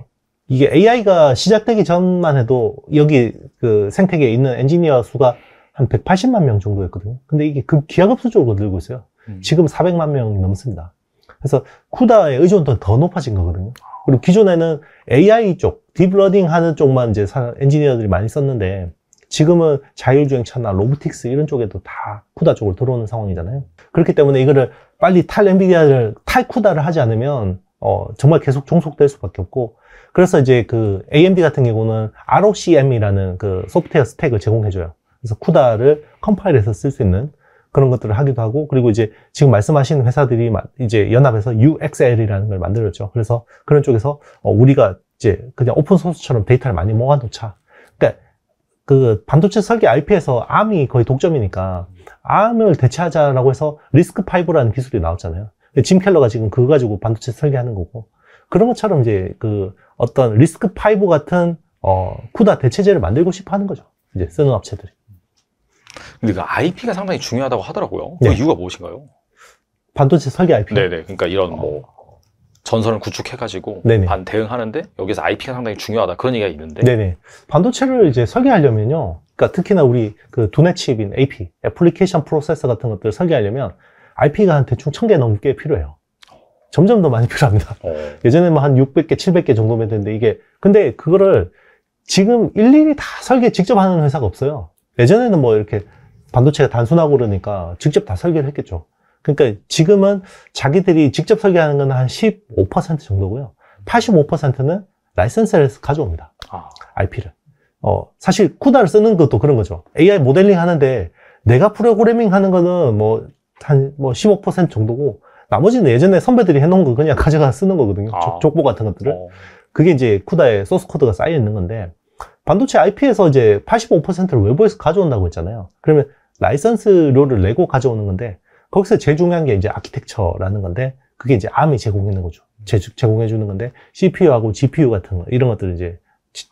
이게 AI가 시작되기 전만 해도 여기 그 생태계에 있는 엔지니어 수가 한 180만 명 정도였거든요. 근데 이게 그 기하급수적으로 늘고 있어요. 음. 지금 400만 명이 넘습니다. 그래서 쿠다의 의존도는 더 높아진 거거든요. 그리고 기존에는 AI 쪽, 딥러닝 하는 쪽만 이제 엔지니어들이 많이 썼는데 지금은 자율주행차나 로보틱스 이런 쪽에도 다 쿠다 쪽으로 들어오는 상황이잖아요. 그렇기 때문에 이거를 빨리 탈 엔비디아를 탈 쿠다를 하지 않으면 어, 정말 계속 종속될 수밖에 없고 그래서 이제 그 AMD 같은 경우는 ROCM이라는 그 소프트웨어 스택을 제공해줘요. 그래서 쿠다를 컴파일해서 쓸 수 있는 그런 것들을 하기도 하고 그리고 이제 지금 말씀하신 회사들이 이제 연합해서 UXL이라는 걸 만들었죠. 그래서 그런 쪽에서 어, 우리가 이제 그냥 오픈 소스처럼 데이터를 많이 모아놓자. 그러니까 그 반도체 설계 IP에서 ARM이 거의 독점이니까 ARM을 대체하자라고 해서 리스크 파이브라는 기술이 나왔잖아요. 짐 켈러가 지금 그거 가지고 반도체 설계하는 거고 그런 것처럼 이제 그 어떤 리스크 파이브 같은 어, 쿠다 대체제를 만들고 싶어 하는 거죠. 이제 쓰는 업체들이. 근데 그 IP가 상당히 중요하다고 하더라고요. 그 네. 그 이유가 무엇인가요? 반도체 설계 IP. 네네. 그러니까 이런 뭐 어. 전선을 구축해가지고 반 대응하는데 여기서 IP가 상당히 중요하다 그런 얘기가 있는데. 네네. 반도체를 이제 설계하려면요. 그러니까 특히나 우리 그 두뇌 칩인 AP, 애플리케이션 프로세서 같은 것들을 설계하려면 IP가 한 대충 천 개 넘게 필요해요. 점점 더 많이 필요합니다. 어. 예전에는 뭐 한 600개, 700개 정도면 되는데 이게 근데 그거를 지금 일일이 다 설계 직접 하는 회사가 없어요. 예전에는 뭐 이렇게 반도체가 단순하고 그러니까 직접 다 설계를 했겠죠. 그러니까 지금은 자기들이 직접 설계하는 건한15% 정도고요. 85%는 라이센스를 가져옵니다. 아. IP를. 어, 사실 쿠다를 쓰는 것도 그런 거죠. AI 모델링 하는데 내가 프로그래밍 하는 거는 뭐 한 뭐 15% 정도고 나머지는 예전에 선배들이 해놓은 거 그냥 가져가 쓰는 거거든요. 아. 족보 같은 것들을. 어. 그게 이제 쿠다의 소스 코드가 쌓여 있는 건데 반도체 IP에서 이제 85%를 외부에서 가져온다고 했잖아요. 그러면 라이선스료를 내고 가져오는 건데 거기서 제일 중요한 게 이제 아키텍처라는 건데 그게 이제 암이 제공하는 거죠. 제, 공해 주는 건데 CPU하고 GPU 같은 거, 이런 것들을 이제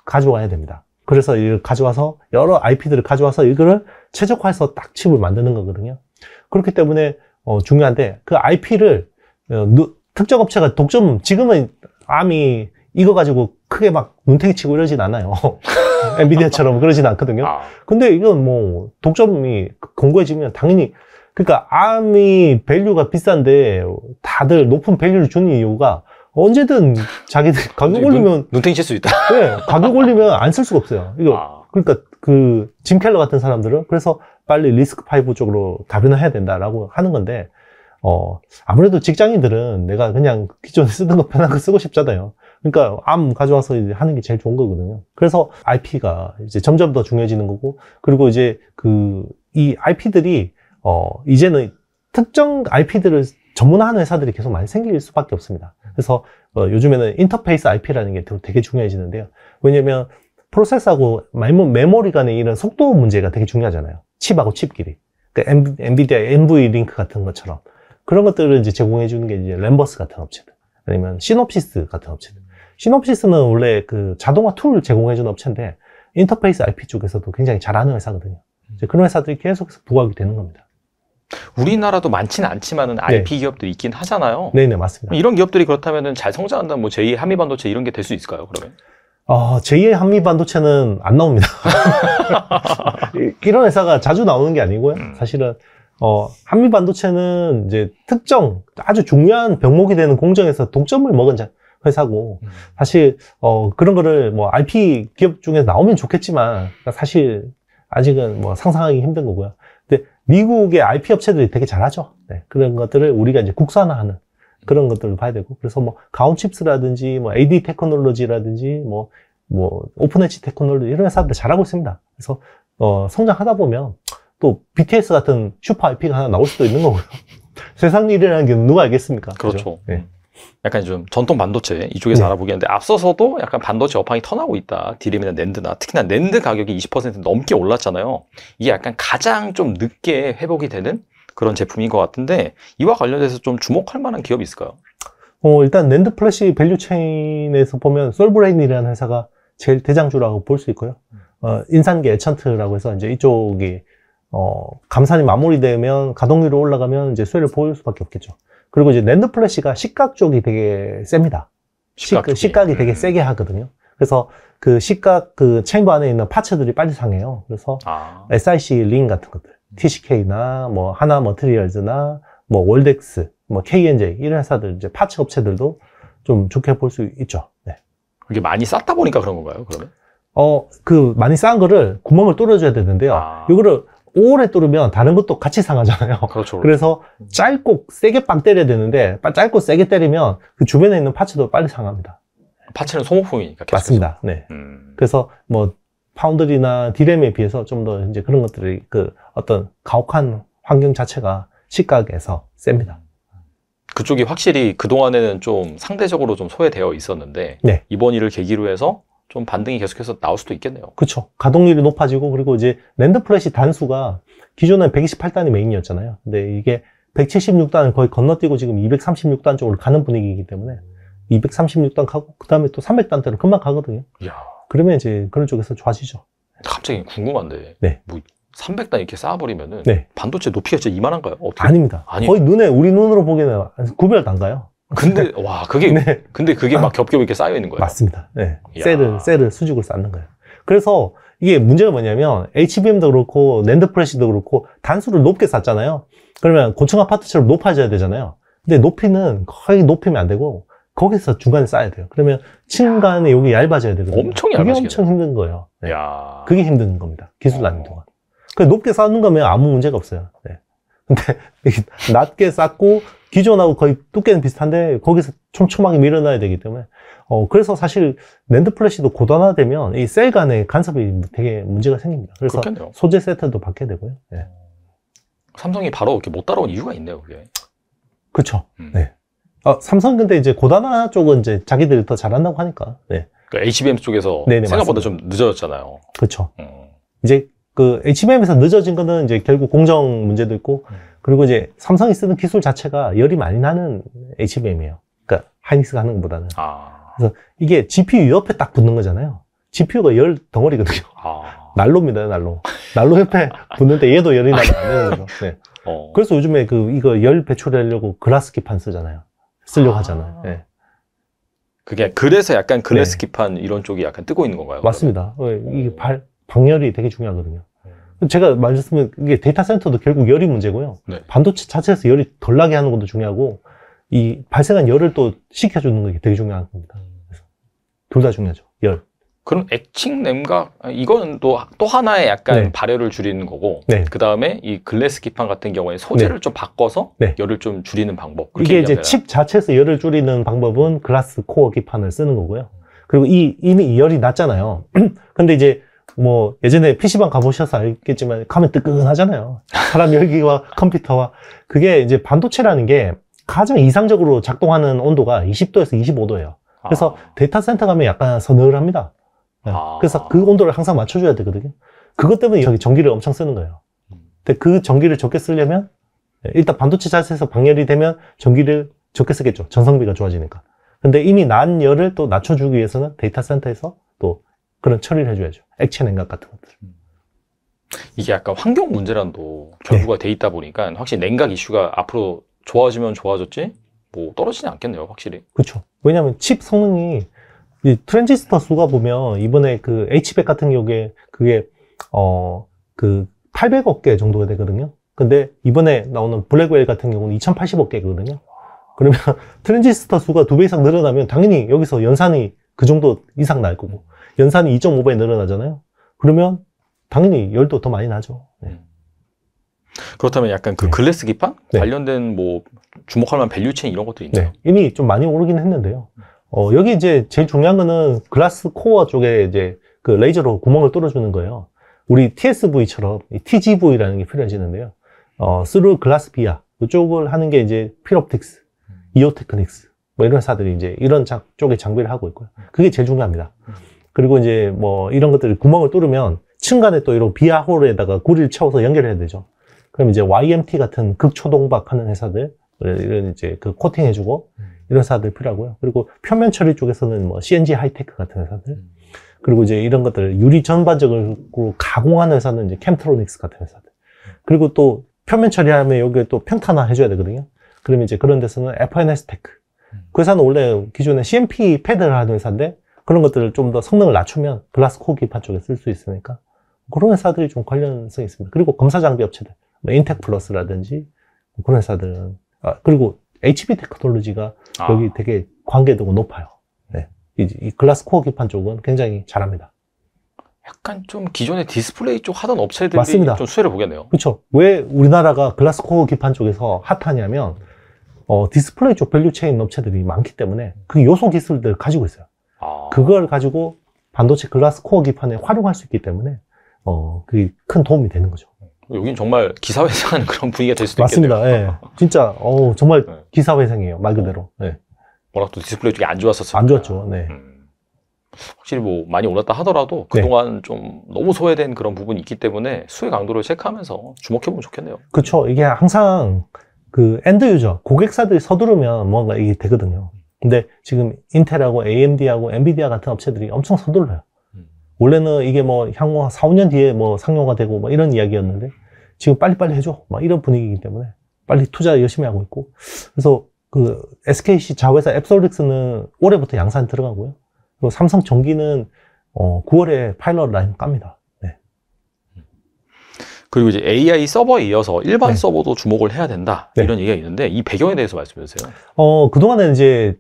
가져와야 됩니다. 그래서 이걸 가져와서 여러 IP들을 가져와서 이거를 최적화해서 딱 칩을 만드는 거거든요. 그렇기 때문에 어, 중요한데 그 IP를 어, 누, 특정 업체가 독점 지금은 암이 이거 가지고 크게 막 눈탱이 치고 이러진 않아요. 엔비디아처럼 그러진 않거든요. 아. 근데 이건 뭐 독점이 공고해지면 당연히 그러니까 암이 밸류가 비싼데 다들 높은 밸류를 주는 이유가 언제든 자기들 가격 올리면 눈탱이 칠 수 있다. 네, 가격 올리면 안 쓸 수가 없어요. 이거 아. 그러니까 그 짐 켈러 같은 사람들은 그래서 빨리 리스크 파이브 쪽으로 다변화해야 된다라고 하는 건데 어 아무래도 직장인들은 내가 그냥 기존에 쓰던 거 편한 거 쓰고 싶잖아요. 그러니까 암 가져와서 이제 하는 게 제일 좋은 거거든요. 그래서 IP가 이제 점점 더 중요해지는 거고 그리고 이제 그 이 IP들이 어 이제는 특정 IP들을 전문화하는 회사들이 계속 많이 생길 수밖에 없습니다. 그래서 어, 요즘에는 인터페이스 IP라는 게 되게 중요해지는데요. 왜냐면 프로세스하고 메모리 간의 이런 속도 문제가 되게 중요하잖아요. 칩하고 칩끼리. 그러니까 엔비디아의 NV링크 같은 것처럼 그런 것들을 이제 제공해 주는 게 이제 램버스 같은 업체들 아니면 시놉시스 같은 업체들. 시놉시스는 원래 그 자동화 툴을 제공해 주는 업체인데 인터페이스 IP 쪽에서도 굉장히 잘하는 회사거든요. 음. 그런 회사들이 계속해서 부각이 되는 겁니다. 우리나라도 많지는 않지만은 IP 네. 기업들이 있긴 하잖아요. 네네 네, 맞습니다. 이런 기업들이 그렇다면은 잘 성장한다, 뭐 제2 한미반도체 이런 게 될 수 있을까요? 그러면 어, 아, 제2의 한미 반도체는 안 나옵니다. 이런 회사가 자주 나오는 게 아니고요. 음. 사실은 어, 한미 반도체는 이제 특정 아주 중요한 병목이 되는 공정에서 독점을 먹은 자, 회사고 음. 사실 어, 그런 거를 뭐 IP 기업 중에 나오면 좋겠지만 사실 아직은 뭐 상상하기 힘든 거고요. 근데 미국의 IP 업체들이 되게 잘하죠. 네, 그런 것들을 우리가 이제 국산화하는 그런 것들을 봐야 되고 그래서 뭐 가온칩스라든지 뭐 AD 테크놀로지라든지 뭐 뭐 오픈엣지 테크놀로지 이런 회사들 잘하고 있습니다. 그래서 어, 성장하다 보면 또 BTS 같은 슈퍼 IP가 하나 나올 수도 있는 거고요. 세상 일이라는 게 누가 알겠습니까? 그렇죠. 그렇죠? 네. 약간 좀 전통 반도체 이쪽에서 네. 알아보겠는데 앞서서도 약간 반도체 업황이 터나고 있다. 디램이나 낸드나 특히나 낸드 가격이 20% 넘게 올랐잖아요. 이게 약간 가장 좀 늦게 회복이 되는 그런 제품인 것 같은데 이와 관련해서 좀 주목할 만한 기업이 있을까요? 어, 일단 랜드 플래시 밸류 체인에서 보면 솔브레인이라는 회사가 제일 대장주라고 볼 수 있고요. 어, 인산계 애천트라고 해서 이제 이쪽이 어, 감산이 마무리되면 가동률이 올라가면 이제 수혜를 보일 수밖에 없겠죠. 그리고 이제 랜드 플래시가 시각 쪽이 되게 셉니다. 시각, 쪽이. 각이 되게 음. 세게 하거든요. 그래서 그 시각 그 체인버 안에 있는 파츠들이 빨리 상해요. 그래서 아. SIC 링 같은 것들. TCK나 뭐 하나 머트리얼즈나 뭐 월덱스, 뭐 KNJ 이런 회사들 이제 파츠 업체들도 좀 좋게 볼 수 있죠. 네. 그게 많이 쌌다 보니까 그런 건가요? 그러면? 어, 그 많이 싼 거를 구멍을 뚫어줘야 되는데요. 아. 이거를 오래 뚫으면 다른 것도 같이 상하잖아요. 그렇죠. 그렇죠. 그래서 짧고 세게 빵 때려야 되는데 짧고 세게 때리면 그 주변에 있는 파츠도 빨리 상합니다. 파츠는 소모품이니까. 계속 맞습니다. 네. 음. 그래서 뭐 파운드리나 디램에 비해서 좀 더 이제 그런 것들이 그 어떤 가혹한 환경 자체가 시각에서 셉니다. 그쪽이 확실히 그동안에는 좀 상대적으로 좀 소외되어 있었는데 네. 이번 일을 계기로 해서 좀 반등이 계속해서 나올 수도 있겠네요. 그렇죠. 가동률이 높아지고 그리고 이제 랜드 플래시 단수가 기존에 128단이 메인이었잖아요. 근데 이게 176단을 거의 건너뛰고 지금 236단 쪽으로 가는 분위기이기 때문에 236단 가고 그다음에 또 300단대로 금방 가거든요. 야 그러면 이제 그런 쪽에서 좋아지죠. 갑자기 궁금한데. 네. 뭐 300단 이렇게 쌓아버리면은 네. 반도체 높이가 진짜 이만한가요? 어떻게? 아닙니다. 아니 거의 눈에 우리 눈으로 보기에는 구별도 안 가요. 근데 와 그게 네. 근데 그게 막 아. 겹겹 이렇게 쌓여 있는 거예요. 맞습니다. 네. 야 셀을 셀을 수직으로 쌓는 거예요. 그래서 이게 문제가 뭐냐면 HBM도 그렇고 랜드 프레시도 그렇고 단수를 높게 쌓잖아요. 그러면 고층 아파트처럼 높아져야 되잖아요. 근데 높이는 거의 높이면 안 되고 거기서 중간에 쌓아야 돼요. 그러면 층간에 여기 얇아져야 되거든요. 엄청 얇아지게. 그게 엄청 힘든 거예요. 네. 야. 그게 힘든 겁니다. 기술 나는 어. 동안. 그 높게 쌓는 거면 아무 문제가 없어요. 네. 근데 낮게 쌓고 기존하고 거의 두께는 비슷한데 거기서 촘촘하게 밀어놔야 되기 때문에 어 그래서 사실 랜드 플래시도 고단화되면 이 셀 간의 간섭이 되게 문제가 생깁니다. 그래서 그렇겠네요. 소재 세트도 바뀌게 되고요. 네. 삼성이 바로 이렇게 못 따라온 이유가 있네요, 그게. 그렇죠. 음. 네. 아, 삼성 근데 이제 고단화 쪽은 이제 자기들이 더 잘한다고 하니까. 네. 그 그러니까 HBM 쪽에서 네네, 생각보다 맞습니다. 좀 늦어졌잖아요. 그렇죠. 음. 이제 그 HBM에서 늦어진 거는 이제 결국 공정 문제도 있고 음. 그리고 이제 삼성이 쓰는 기술 자체가 열이 많이 나는 HBM이에요. 그러니까 하이닉스가 는 것보다는. 아. 그래서 이게 GPU 옆에 딱 붙는 거잖아요. GPU가 열 덩어리거든요. 아. 난로입니다, 난로. 난로 옆에 붙는데 얘도 열이 나면 안 되는 거죠. 네. 어. 그래서 요즘에 그 이거 열 배출하려고 그라스키판 쓰잖아요. 쓰려고 아. 하잖아요. 예. 그게 그래서 약간 글래스기판 네. 이런 쪽이 약간 뜨고 있는 건가요? 맞습니다. 어, 이게 발 방열이 되게 중요하거든요. 네. 제가 말씀드린 이게 데이터 센터도 결국 열이 문제고요. 네. 반도체 자체에서 열이 덜 나게 하는 것도 중요하고 이 발생한 열을 또 식혀주는 게 되게 중요한 겁니다. 그래서 둘 다 중요하죠. 열. 그럼 액칭 냉각 이거는 또, 또 하나의 약간 네. 발열을 줄이는 거고 네. 그 다음에 이 글래스 기판 같은 경우에 소재를 네. 좀 바꿔서 네. 열을 좀 줄이는 방법 이게 이제 되나요? 칩 자체에서 열을 줄이는 방법은 글라스 코어 기판을 쓰는 거고요 그리고 이 이미 이 열이 낮잖아요 근데 이제 뭐 예전에 PC방 가보셔서 알겠지만 가면 뜨끈하잖아요 사람 열기와 컴퓨터와 그게 이제 반도체라는 게 가장 이상적으로 작동하는 온도가 20도에서 25도예요 그래서 아. 데이터 센터 가면 약간 서늘합니다 네. 아. 그래서 그 온도를 항상 맞춰줘야 되거든요. 그것 때문에 저기 전기를 엄청 쓰는 거예요. 음. 근데 그 전기를 적게 쓰려면 네, 일단 반도체 자체에서 방열이 되면 전기를 적게 쓰겠죠. 전성비가 좋아지니까. 근데 이미 난 열을 또 낮춰주기 위해서는 데이터 센터에서 또 그런 처리를 해줘야죠. 액체 냉각 같은 것들. 음. 이게 약간 환경 문제란도 결부가 네. 돼 있다 보니까 확실히 냉각 이슈가 앞으로 좋아지면 좋아졌지 뭐 떨어지지 않겠네요, 확실히. 그렇죠. 왜냐하면 칩 성능이 이 트랜지스터 수가 보면 이번에 그 H100 같은 경우에 그게 어그 800억 개 정도가 되거든요. 근데 이번에 나오는 블랙웰 같은 경우는 2080억 개거든요. 그러면 트랜지스터 수가 두 배 이상 늘어나면 당연히 여기서 연산이 그 정도 이상 날 거고 연산이 2.5배 늘어나잖아요. 그러면 당연히 열도 더 많이 나죠. 네. 음. 그렇다면 약간 그 네. 글래스 기판 네. 관련된 뭐 주목할 만한 밸류체인 이런 것도 있나요? 네. 이미 좀 많이 오르긴 했는데요. 음. 어, 여기 이제 제일 중요한 거는 글라스 코어 쪽에 이제 그 레이저로 구멍을 뚫어주는 거예요. 우리 TSV처럼 TGV라는 게 필요해지는데요. 어, 스루 글라스 비아 이쪽을 하는 게 이제 필옵틱스, 이오테크닉스 뭐 이런 회사들이 이제 이런 장, 쪽에 장비를 하고 있고요. 그게 제일 중요합니다. 그리고 이제 뭐 이런 것들 구멍을 뚫으면 층간에 또 이런 비아홀에다가 구리를 채워서 연결해야 되죠. 그럼 이제 YMT 같은 극초동박하는 회사들 이런 이제 그 코팅해주고 이런 사들 필요하고요. 그리고 표면 처리 쪽에서는 뭐 CNG 하이테크 같은 회사들. 그리고 이제 이런 것들 유리 전반적으로 가공하는 회사는 이제 캠트로닉스 같은 회사들. 그리고 또 표면 처리하면 여기에 또 평탄화 해줘야 되거든요. 그러면 이제 그런 데서는 FNS 테크. 그 회사는 원래 기존에 CMP 패드를 하는 회사인데 그런 것들을 좀 더 성능을 낮추면 글라스 코 기판 쪽에 쓸 수 있으니까 그런 회사들이 좀 관련성이 있습니다. 그리고 검사 장비 업체들, 뭐 인텍 플러스라든지 뭐 그런 회사들은 아, 그리고 HP 테크놀로지가 아. 여기 되게 관계도가 높아요. 네. 이, 이 글라스 코어 기판 쪽은 굉장히 잘합니다. 약간 좀 기존의 디스플레이 쪽 하던 업체들이 맞습니다. 좀 수혜를 보겠네요. 그렇죠. 왜 우리나라가 글라스 코어 기판 쪽에서 핫하냐면 어, 디스플레이 쪽 밸류 체인 업체들이 많기 때문에 그 요소 기술들을 가지고 있어요. 아. 그걸 가지고 반도체 글라스 코어 기판에 활용할 수 있기 때문에 어, 그게 큰 도움이 되는 거죠. 여긴 정말 기사회생하는 그런 분위기가 될 수도 맞습니다. 있겠네요. 맞습니다. 예. 진짜 어 정말 네. 기사회생이에요. 말 그대로. 네. 예. 워낙 또 디스플레이 쪽이 안 좋았었어요. 안 좋았죠. 네. 음. 확실히 뭐 많이 올랐다 하더라도 네. 그동안 네. 좀 너무 소외된 그런 부분이 있기 때문에 수혜 강도를 체크하면서 주목해 보면 좋겠네요. 그렇죠. 이게 항상 그 엔드 유저 고객사들이 서두르면 뭔가 이게 되거든요. 근데 지금 인텔하고 AMD하고 엔비디아 같은 업체들이 엄청 서둘러요. 음. 원래는 이게 뭐 향후 4, 5년 뒤에 뭐 상용화되고 뭐 이런 이야기였는데 지금 빨리빨리 해줘. 막 이런 분위기이기 때문에 빨리 투자 열심히 하고 있고. 그래서 그 SKC 자회사 앱솔릭스는 올해부터 양산 들어가고요. 그리고 삼성 전기는 어 9월에 파일럿 라인 깝니다. 네. 그리고 이제 AI 서버에 이어서 일반 네. 서버도 주목을 해야 된다. 네. 이런 얘기가 있는데 이 배경에 대해서 말씀해 주세요. 어, 그동안에 이제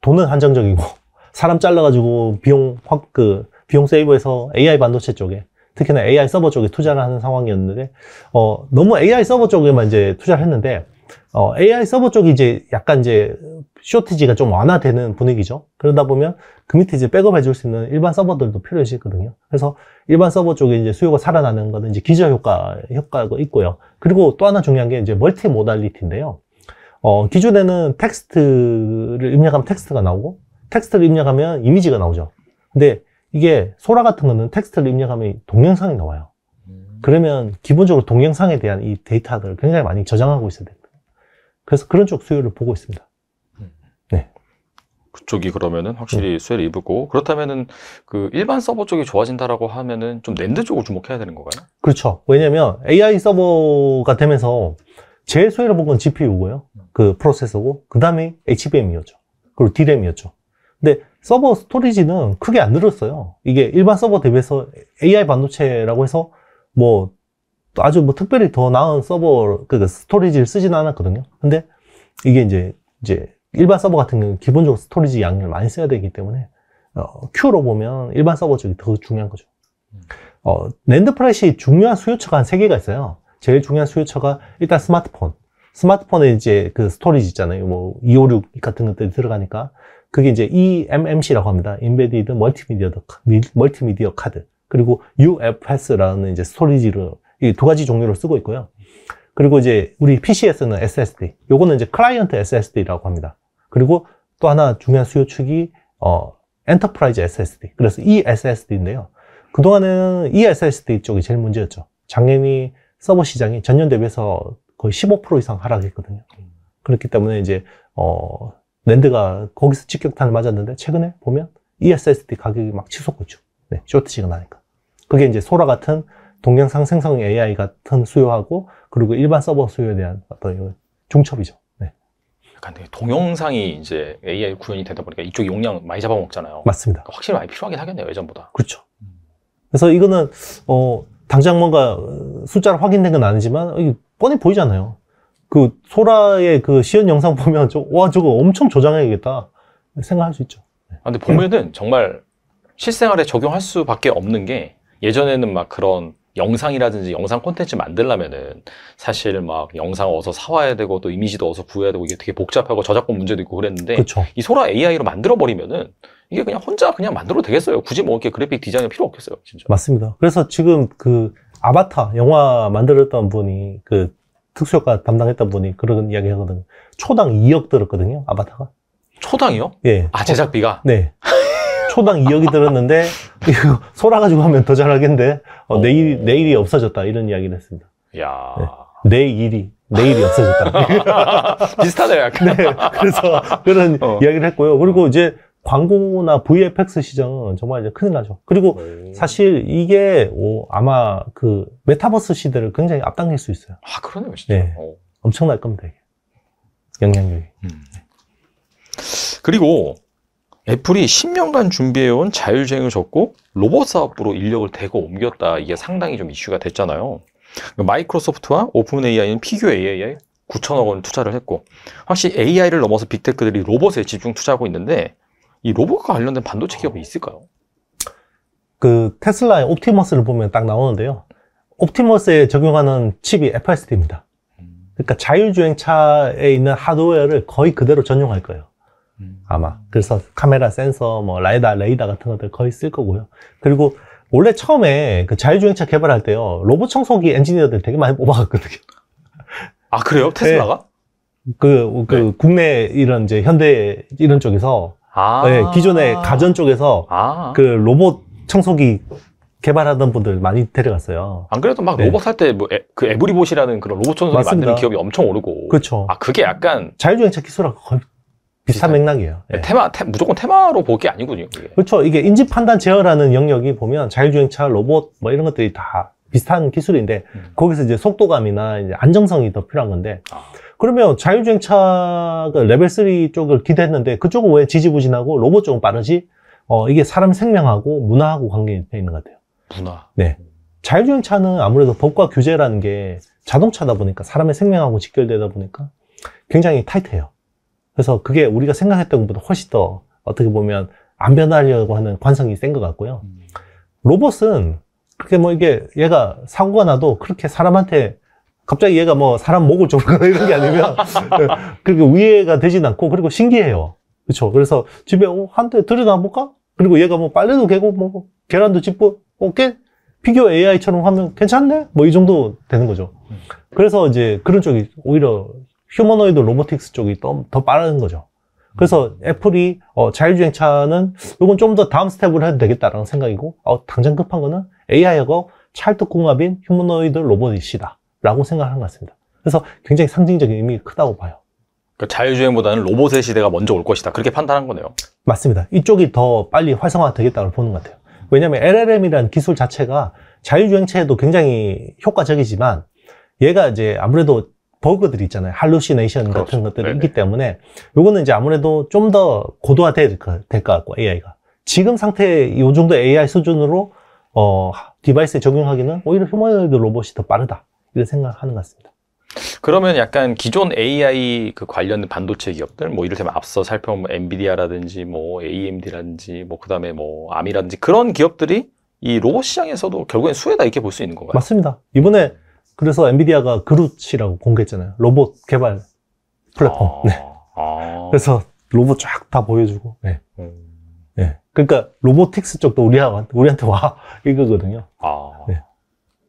돈은 한정적이고 사람 잘라가지고 비용 확 그 비용 세이브에서 AI 반도체 쪽에 특히나 AI 서버 쪽에 투자를 하는 상황이었는데 어, 너무 AI 서버 쪽에만 이제 투자를 했는데 어, AI 서버 쪽이 이제 약간 이제 쇼티지가 좀 완화되는 분위기죠. 그러다 보면 그 밑에 이제 백업해 줄 수 있는 일반 서버들도 필요해지거든요. 그래서 일반 서버 쪽에 이제 수요가 살아나는 거는 이제 기저 효과 효과가 있고요. 그리고 또 하나 중요한 게 이제 멀티 모달리티인데요. 어, 기존에는 텍스트를 입력하면 텍스트가 나오고 텍스트를 입력하면 이미지가 나오죠. 근데 이게 소라 같은 거는 텍스트를 입력하면 동영상이 나와요. 음. 그러면 기본적으로 동영상에 대한 이 데이터들을 굉장히 많이 저장하고 있어야 됩니다. 그래서 그런 쪽 수요를 보고 있습니다. 음. 네. 그쪽이 그러면은 확실히 수혜를 입고 그렇다면은 그 일반 서버 쪽이 좋아진다라고 하면은 좀 랜드 쪽을 주목해야 되는 거가요 그렇죠. 왜냐면 AI 서버가 되면서 제일 수혜를 본 건 GPU고요. 음. 그 프로세서고 그 다음에 HBM이었죠. 그리고 D램이었죠. 근데 서버 스토리지는 크게 안 늘었어요. 이게 일반 서버 대비해서 AI 반도체라고 해서 뭐 아주 뭐 특별히 더 나은 서버 그, 그 스토리지를 쓰진 않았거든요. 근데 이게 이제 이제 일반 서버 같은 경우는 기본적으로 스토리지 양을 많이 써야 되기 때문에 어, Q로 보면 일반 서버 쪽이 더 중요한 거죠. 어, 랜드 프라이시 중요한 수요처가 한 세 개가 있어요. 제일 중요한 수요처가 일단 스마트폰. 스마트폰에 이제 그 스토리지 있잖아요. 뭐 256 같은 것들이 들어가니까 그게 이제 EMMC라고 합니다. Embedded Multimedia, Multimedia c a 그리고 UFS라는 이제 스토리지를 이두 가지 종류로 쓰고 있고요. 그리고 이제 우리 PC에 쓰는 SSD. 요거는 이제 클라이언트 SSD라고 합니다. 그리고 또 하나 중요한 수요축이 어 엔터프라이즈 SSD. 그래서 e SSD인데요. 그동안은 e SSD 쪽이 제일 문제였죠. 작년이 서버 시장이 전년 대비해서 거의 15% 이상 하락했거든요. 그렇기 때문에 이제 어 랜드가 거기서 직격탄을 맞았는데 최근에 보면 ESSD 가격이 막 치솟고죠. 네, 쇼트 시그나니까. 그게 이제 소라 같은 동영상 생성 AI 같은 수요하고 그리고 일반 서버 수요에 대한 어떤 중첩이죠. 네. 약간 동영상이 이제 AI 구현이 되다 보니까 이쪽 용량 많이 잡아먹잖아요. 맞습니다. 그러니까 확실히 많이 필요하긴 하겠네요 예전보다. 그렇죠. 그래서 이거는 어 당장 뭔가 숫자를 확인된 건 아니지만 뻔히 보이잖아요. 그 소라의 그 시연 영상 보면 저, 와 저거 엄청 저장해야겠다 생각할 수 있죠. 네. 아, 근데 보면은 정말 실생활에 적용할 수밖에 없는 게 예전에는 막 그런 영상이라든지 영상 콘텐츠 만들려면은 사실 막 영상 어서 사와야 되고 또 이미지도 어서 구해야 되고 이게 되게 복잡하고 저작권 문제도 있고 그랬는데 그쵸. 이 소라 AI로 만들어 버리면은 이게 그냥 혼자 그냥 만들어도 되겠어요. 굳이 뭐 이렇게 그래픽 디자인은 필요 없겠어요, 진짜. 맞습니다. 그래서 지금 그 아바타 영화 만들었던 분이 그 특수효과 담당했던 분이 그런 이야기 하거든요. 초당 2억 들었거든요, 아바타가. 초당이요? 예. 아, 제작비가? 네. 초당 2억이 들었는데, 이거 소라가지고 하면 더 잘하겠는데, 어, 내일, 내일이 없어졌다. 이런 이야기를 했습니다. 야 네. 내일이, 내일이 없어졌다. 비슷하네요, 약간. 네. 그래서 그런 어. 이야기를 했고요. 그리고 이제 광고나 VFX 시장은 정말 이제 큰일 나죠. 그리고 네. 사실 이게 오, 아마 그 메타버스 시대를 굉장히 앞당길 수 있어요. 아, 그러네요, 진짜. 네. 어. 엄청날 겁니다, 이게. 영향력이. 음. 그리고 애플이 10년간 준비해온 자율주행을 접고 로봇 사업부로 인력을 대거 옮겼다. 이게 상당히 좀 이슈가 됐잖아요. 마이크로소프트와 오픈 AI는 피규어 AI 에 9천억 원 투자를 했고 확실히 AI를 넘어서 빅테크들이 로봇에 집중 투자하고 있는데 이 로봇과 아. 관련된 반도체 기업이 있을까요? 그 테슬라의 옵티머스를 보면 딱 나오는데요. 옵티머스에 적용하는 칩이 FSD입니다. 그러니까 자율주행차에 있는 하드웨어를 거의 그대로 전용할 거예요. 음. 아마. 그래서 카메라 센서, 뭐 라이다, 레이다 같은 것들 거의 쓸 거고요. 그리고 원래 처음에 그 자율주행차 개발할 때요. 로봇 청소기 엔지니어들 되게 많이 뽑아갔거든요. 아, 그래요? 네. 테슬라가? 네. 그, 그 네. 국내 이런 이제 현대 이런 쪽에서 아 네, 기존에 가전 쪽에서 아그 로봇 청소기 개발하던 분들 많이 데려갔어요. 안 그래도 막 네. 로봇 할 때 뭐그 에브리봇이라는 그런 로봇 청소기 맞습니다. 만드는 기업이 엄청 오르고. 그렇죠. 아 그게 약간 자율주행차 기술하고 거의 비슷한 맥락이에요. 네. 예. 테마 테, 무조건 테마로 보기 아니군요. 이게. 그렇죠. 이게 인지 판단 제어라는 영역이 보면 자율주행차 로봇 뭐 이런 것들이 다 비슷한 기술인데 음. 거기서 이제 속도감이나 이제 안정성이 더 필요한 건데. 아. 그러면 자율주행차가 레벨 3 쪽을 기대했는데 그쪽은 왜 지지부진하고 로봇 쪽은 빠르지? 어, 이게 사람 생명하고 문화하고 관계되어 있는 것 같아요. 문화. 네. 자율주행차는 아무래도 법과 규제라는 게 자동차다 보니까 사람의 생명하고 직결되다 보니까 굉장히 타이트해요. 그래서 그게 우리가 생각했던 것보다 훨씬 더 어떻게 보면 안 변하려고 하는 관성이 센 것 같고요. 음. 로봇은 그렇게 뭐 이게 얘가 사고가 나도 그렇게 사람한테 갑자기 얘가 뭐 사람 목을 조거나 이런 게 아니면 그렇게 위해가 되진 않고 그리고 신기해요. 그렇죠. 그래서 집에 어, 한대 들여다 볼까? 그리고 얘가 뭐 빨래도 개고 뭐 계란도 집고 오케이 피규어 AI처럼 하면 괜찮네? 뭐 이 정도 되는 거죠. 그래서 이제 그런 쪽이 오히려 휴머노이드 로보틱스 쪽이 더, 더 빠른 거죠. 그래서 애플이 어, 자율주행차는 이건 좀 더 다음 스텝으로 해도 되겠다라는 생각이고 어, 당장 급한 거는 AI하고 찰떡궁합인 휴머노이드 로봇이다. 시 라고 생각하는 것 같습니다. 그래서 굉장히 상징적인 의미가 크다고 봐요. 그러니까 자율주행보다는 로봇의 시대가 먼저 올 것이다. 그렇게 판단한 거네요. 맞습니다. 이쪽이 더 빨리 활성화되겠다고 보는 것 같아요. 왜냐하면 LLM이라는 기술 자체가 자율주행체에도 굉장히 효과적이지만 얘가 이제 아무래도 버그들이 있잖아요. 할루시네이션 그렇죠. 같은 것들이 네네. 있기 때문에 이거는 이제 아무래도 좀 더 고도화될 것 같고 AI가 지금 상태 이 정도 AI 수준으로 어 디바이스에 적용하기는 오히려 휴머노드 로봇이 더 빠르다. 이런 생각하는 것 같습니다. 그러면 약간 기존 AI 그 관련 반도체 기업들 뭐 이를테면 앞서 살펴본 뭐 엔비디아라든지 뭐 AMD라든지 뭐 그다음에 뭐 암이라든지 그런 기업들이 이 로봇 시장에서도 결국엔 수혜다 이렇게 볼 수 있는 건가요? 맞습니다. 이번에 그래서 엔비디아가 그루치라고 공개했잖아요. 로봇 개발 플랫폼. 아... 네. 아... 그래서 로봇 쫙 다 보여주고. 네. 음... 네. 그러니까 로보틱스 쪽도 우리한테 와 이거거든요. 아... 네.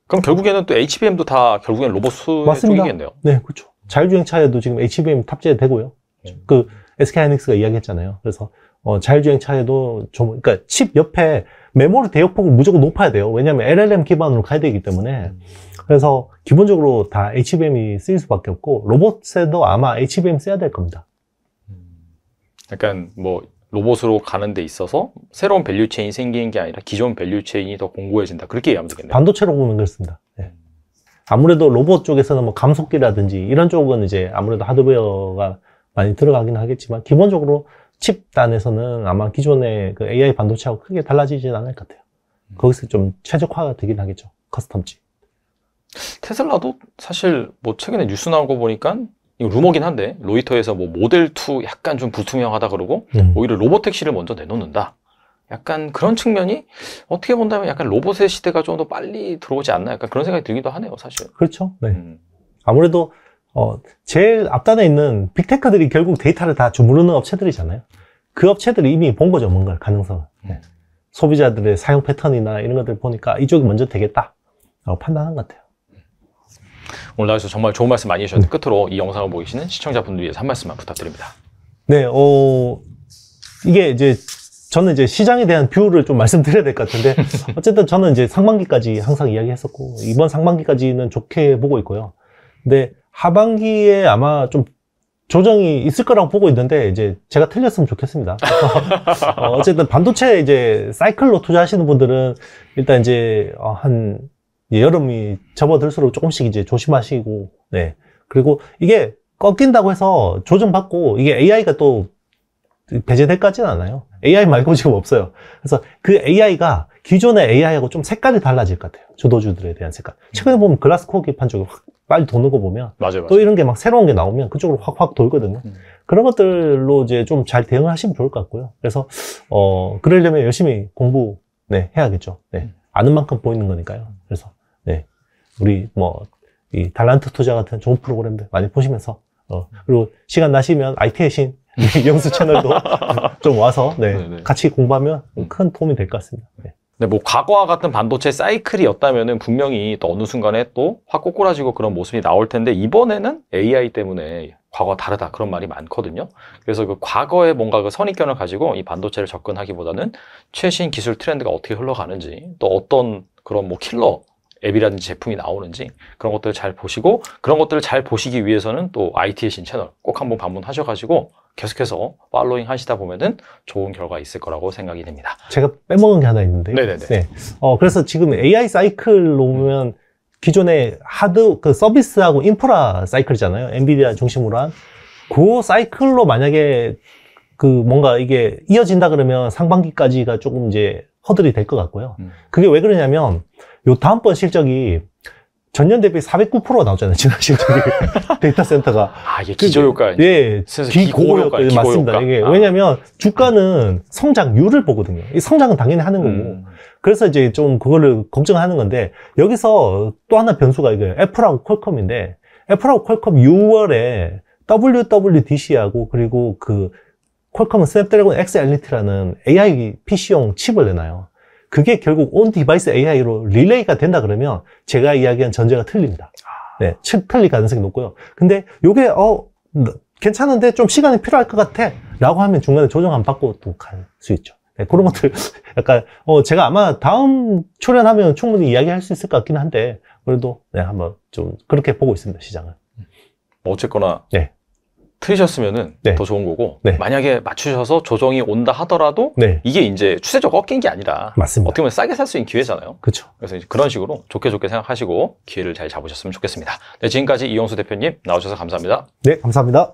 그럼 결국에는 또 HBM도 다 결국엔 로봇 수의 이겠네요 네, 그렇죠. 자율주행차에도 지금 HBM 탑재되고요. 음. 그 SK 하이닉스가 이야기했잖아요. 그래서 어, 자율주행차에도 좀 그러니까 칩 옆에 메모리 대역폭을 무조건 높아야 돼요. 왜냐하면 LLM 기반으로 가야 되기 때문에 그래서 기본적으로 다 HBM이 쓰일 수밖에 없고 로봇에도 아마 HBM 써야 될 겁니다. 음. 약간 뭐 로봇으로 가는 데 있어서 새로운 밸류 체인이 생기는 게 아니라 기존 밸류 체인이 더 공고해진다. 그렇게 이해하면 되겠네요. 반도체로 보면 그렇습니다. 네. 아무래도 로봇 쪽에서는 뭐 감속기라든지 이런 쪽은 이제 아무래도 하드웨어가 많이 들어가긴 하겠지만 기본적으로 칩 단에서는 아마 기존의 그 AI 반도체하고 크게 달라지진 않을 것 같아요. 음. 거기서 좀 최적화가 되긴 하겠죠. 커스텀 칩. 테슬라도 사실 뭐 최근에 뉴스 나오고 보니까 이거 루머긴 한데 로이터에서 뭐 모델 2 약간 좀 불투명하다 그러고 음. 오히려 로봇 택시를 먼저 내놓는다. 약간 그런 측면이 어떻게 본다면 약간 로봇의 시대가 좀 더 빨리 들어오지 않나 약간 그런 생각이 들기도 하네요, 사실. 그렇죠. 네. 음. 아무래도 어, 제일 앞단에 있는 빅테크들이 결국 데이터를 다 주무르는 업체들이잖아요. 그 업체들이 이미 본 거죠, 뭔가 가능성을. 네. 소비자들의 사용 패턴이나 이런 것들 보니까 이쪽이 먼저 되겠다. 라고 판단한 것 같아요. 오늘 나와서 정말 좋은 말씀 많이 해주셨는데 끝으로 이 영상을 보고 계시는 시청자분들 위해서 한 말씀만 부탁드립니다. 네, 어, 이게 이제 저는 이제 시장에 대한 뷰를 좀 말씀드려야 될 것 같은데 어쨌든 저는 이제 상반기까지 항상 이야기했었고 이번 상반기까지는 좋게 보고 있고요. 근데 하반기에 아마 좀 조정이 있을 거라고 보고 있는데 이제 제가 틀렸으면 좋겠습니다. 어, 쨌든 반도체 이제 사이클로 투자하시는 분들은 일단 이제 어, 한 예, 여름이 접어들수록 조금씩 이제 조심하시고, 네. 그리고 이게 꺾인다고 해서 조정받고 이게 AI가 또 배제될까지는 않아요. AI 말고 지금 없어요. 그래서 그 AI가 기존의 AI하고 좀 색깔이 달라질 것 같아요. 주도주들에 대한 색깔. 최근에 보면 글라스코 기판 쪽에 확 빨리 도는 거 보면 맞아요, 맞아요. 또 이런 게 막 새로운 게 나오면 그쪽으로 확 확 돌거든요. 음. 그런 것들로 이제 좀 잘 대응을 하시면 좋을 것 같고요. 그래서 어 그러려면 열심히 공부 네 해야겠죠. 네 음. 아는 만큼 보이는 거니까요. 그래서 네 우리 뭐 이 달란트 투자 같은 좋은 프로그램들 많이 보시면서 어 그리고 시간 나시면 IT의 신 영수 채널도 좀 와서 네. 네, 네, 같이 공부하면 큰 도움이 될 것 같습니다. 네. 근데 뭐 과거와 같은 반도체 사이클이었다면은 분명히 또 어느 순간에 또 확 꼬꾸라지고 그런 모습이 나올 텐데 이번에는 AI 때문에 과거와 다르다 그런 말이 많거든요. 그래서 그 과거의 뭔가 그 선입견을 가지고 이 반도체를 접근하기보다는 최신 기술 트렌드가 어떻게 흘러가는지 또 어떤 그런 뭐 킬러 앱이라든지 제품이 나오는지 그런 것들을 잘 보시고 그런 것들을 잘 보시기 위해서는 또 IT의 신 채널 꼭 한번 방문하셔가지고 계속해서 팔로잉 하시다 보면은 좋은 결과 있을 거라고 생각이 됩니다. 제가 빼먹은 게 하나 있는데. 네네네. 네. 어, 그래서 지금 AI 사이클로 보면 기존의 하드, 그 서비스하고 인프라 사이클이잖아요. 엔비디아 중심으로 한. 그 사이클로 만약에 그 뭔가 이게 이어진다 그러면 상반기까지가 조금 이제 허들이 될 것 같고요. 음. 그게 왜 그러냐면 요 다음번 실적이 전년 대비 409% 나오잖아요. 지난 실적이 데이터 센터가 아 이게 그 기저효과 예, 기고효과 예, 맞습니다. 이게 아. 왜냐하면 주가는 성장률을 보거든요. 이 성장은 당연히 하는 거고 음. 그래서 이제 좀 그거를 걱정하는 건데 여기서 또 하나 변수가 이게 애플하고 퀄컴인데 애플하고 퀄컴 6월에 WWDC하고 그리고 그 퀄컴은 스냅드래곤 X 엘리트라는 AI PC용 칩을 내놔요. 그게 결국 온 디바이스 AI로 릴레이가 된다 그러면 제가 이야기한 전제가 틀립니다. 아. 네, 틀릴 가능성이 높고요. 근데 이게어 괜찮은데 좀 시간이 필요할 것 같아 라고 하면 중간에 조정 안 받고 또 갈 수 있죠. 네, 그런 것들 약간 어 제가 아마 다음 출연하면 충분히 이야기할 수 있을 것 같긴 한데 그래도 네, 한번 좀 그렇게 보고 있습니다 시장은. 뭐 어쨌거나 네. 틀리셨으면은 네. 더 좋은 거고 네. 만약에 맞추셔서 조정이 온다 하더라도 네. 이게 이제 추세적으로 꺾인 게 아니라 맞습니다. 어떻게 보면 싸게 살 수 있는 기회잖아요. 그렇죠. 그래서 그런 식으로 좋게 좋게 생각하시고 기회를 잘 잡으셨으면 좋겠습니다. 네, 지금까지 이용수 대표님 나오셔서 감사합니다. 네, 감사합니다.